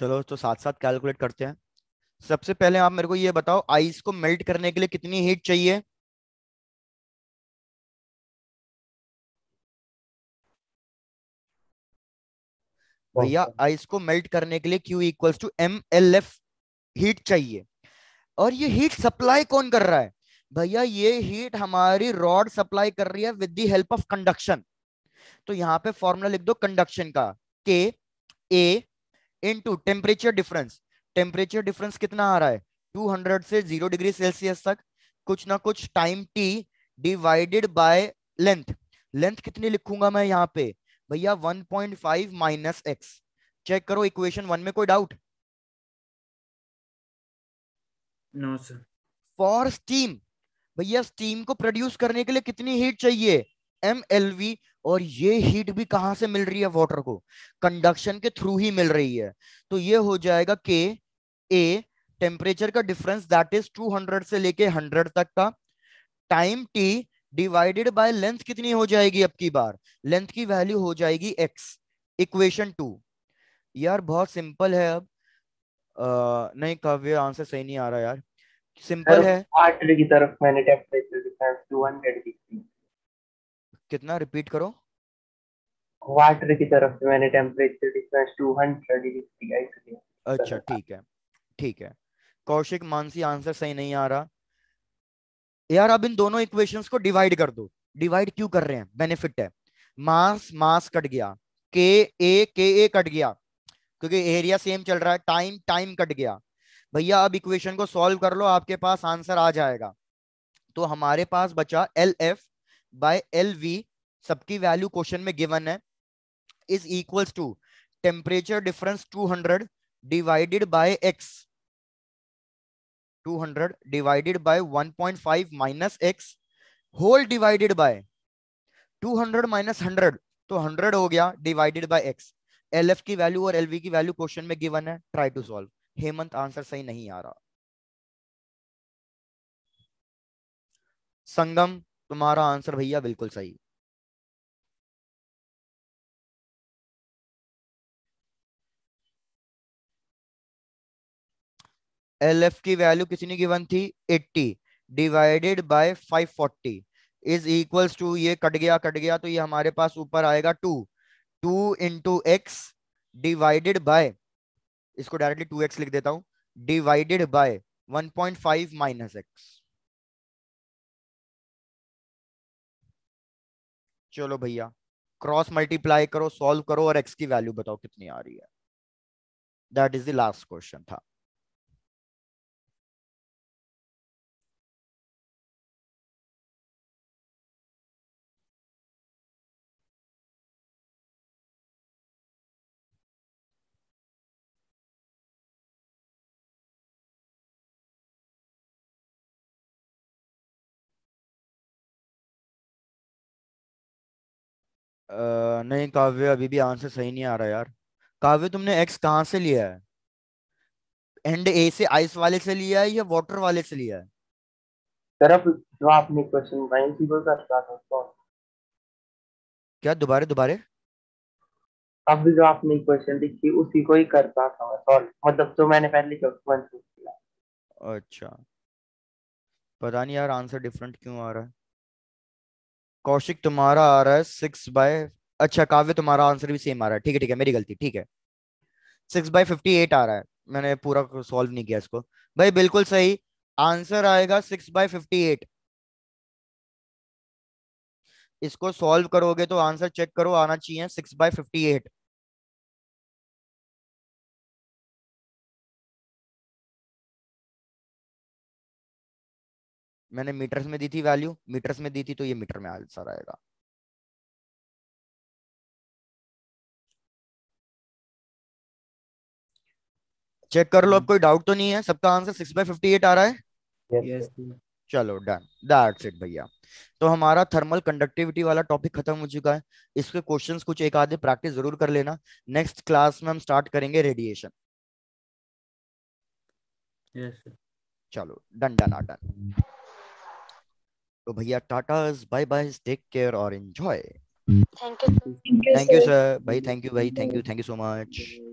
चलो तो साथ साथ कैलकुलेट करते हैं सबसे पहले आप मेरे को ये बताओ आइस को मेल्ट करने के लिए कितनी हीट चाहिए भैया आइस को मेल्ट करने के लिए Q equals to M L F heat चाहिए और ये हीट सप्लाई कौन कर रहा है भैया ये हीट हमारी रॉड सप्लाई कर रही है with the help of conduction तो यहाँ पे फॉर्मूला लिख दो कंडक्शन का K A into temperature difference temperature difference कितना आ रहा है 200 से 0 डिग्री सेल्सियस तक कुछ ना कुछ time T divided by length length कितनी लिखूंगा मैं यहाँ पे भैया 1.5 पॉइंट माइनस एक्स चेक करो इक्वेशन वन में कोई doubt no sir for steam भैया स्टीम को प्रोड्यूस करने के लिए कितनी हीट चाहिए एम एल वी और ये हीट भी कहां से मिल रही है वाटर को कंडक्शन के थ्रू ही मिल रही है तो ये हो जाएगा के ए टेम्परेचर का डिफरेंस दैट इज 200 से लेके 100 तक का time T divided by length कितनी हो जाएगी अब की बार लेंथ की वैल्यू हो जाएगी एक्स इक्वेशन टू यार बहुत सिंपल है अब आ, नहीं कव्य आंसर सही नहीं आ रहा यार सिंपल है की तरफ मैंने टेम्परेचर डिफरेंस 200 की कितना रिपीट करो वाटर की तरफ से मैंने टेम्परेचर डिफरेंस 200 डिग्री दिया अच्छा ठीक है ठीक है कौशिक मानसी आंसर सही नहीं आ रहा यार अब इन दोनों इक्वेशंस को डिवाइड कर दो डिवाइड क्यों कर रहे हैं बेनिफिट है मास मास कट गया के ए के ए कट गया क्योंकि एरिया सेम चल रहा है टाइम टाइम कट गया भैया अब इक्वेशन को सॉल्व कर लो आपके पास आंसर आ जाएगा तो हमारे पास बचा L F by L V सबकी वैल्यू क्वेश्चन में गिवन है is equals to temperature difference 200 divided by X 200 divided by 1.5 minus X whole divided by 200 minus 100 तो 100 हो गया डिवाइडेड बाय एक्स एल की वैल्यू और एल की वैल्यू क्वेश्चन में गिवन है try to solve Hemant answer सही नहीं आ रहा संगम तुम्हारा आंसर भैया बिल्कुल सही एल एफ की वैल्यू कितनी गिवन थी 80 divided by 540 is equals to ये कट गया कट गया तो ये हमारे पास ऊपर आएगा two two into X divided by इसको डायरेक्टली टू एक्स लिख देता हूं divided by 1.5 point five minus X चलो भैया क्रॉस मल्टीप्लाई करो सॉल्व करो और एक्स की वैल्यू बताओ कितनी आ रही है that is the last question था नहीं काव्य अभी भी आंसर सही नहीं आ रहा यार काव्य तुमने एक्स कहाँ से लिया है एंड ए से आइस वाले से लिया है या वाटर वाले से लिया है तरफ जो आपने क्वेश्चन राइम फीवर का रखा था क्या दोबारे दोबारे अब जो आपने क्वेश्चन लिखी उसी को ही करता था सॉल्व मतलब जो मैंने पहले क्वेश्चन किया अच्छा पता नहीं यार आंसर डिफरेंट क्यों आ रहा है कौशिक तुम्हारा आ रहा है सिक्स बाय अच्छा काव्य तुम्हारा आंसर भी सेम आ रहा है ठीक है ठीक है मेरी गलती ठीक है सिक्स बाय फिफ्टी एट आ रहा है मैंने पूरा सॉल्व नहीं किया इसको भाई बिल्कुल सही आंसर आएगा सिक्स बाय फिफ्टी एट इसको सॉल्व करोगे तो आंसर चेक करो आना चाहिए सिक्स बाय फिफ्टी एट मैंने मीटर्स में दी थी वैल्यू मीटर्स में दी थी तो ये मीटर में आंसर आएगा चेक कर लो अब हम्म। कोई डाउट तो नहीं है सबका answer six by fifty eight आ रहा है yes. चलो डन दैट्स इट भैया तो हमारा थर्मल कंडक्टिविटी वाला टॉपिक खत्म हो चुका है इसके क्वेश्चंस कुछ एक आधे प्रैक्टिस जरूर कर लेना नेक्स्ट क्लास में हम स्टार्ट करेंगे रेडिएशन yes. चलो डन डन आ डन तो भैया टाटा बाय बाय टेक केयर और enjoy thank you thank you sir भाई थैंक यू भाई thank you thank you so much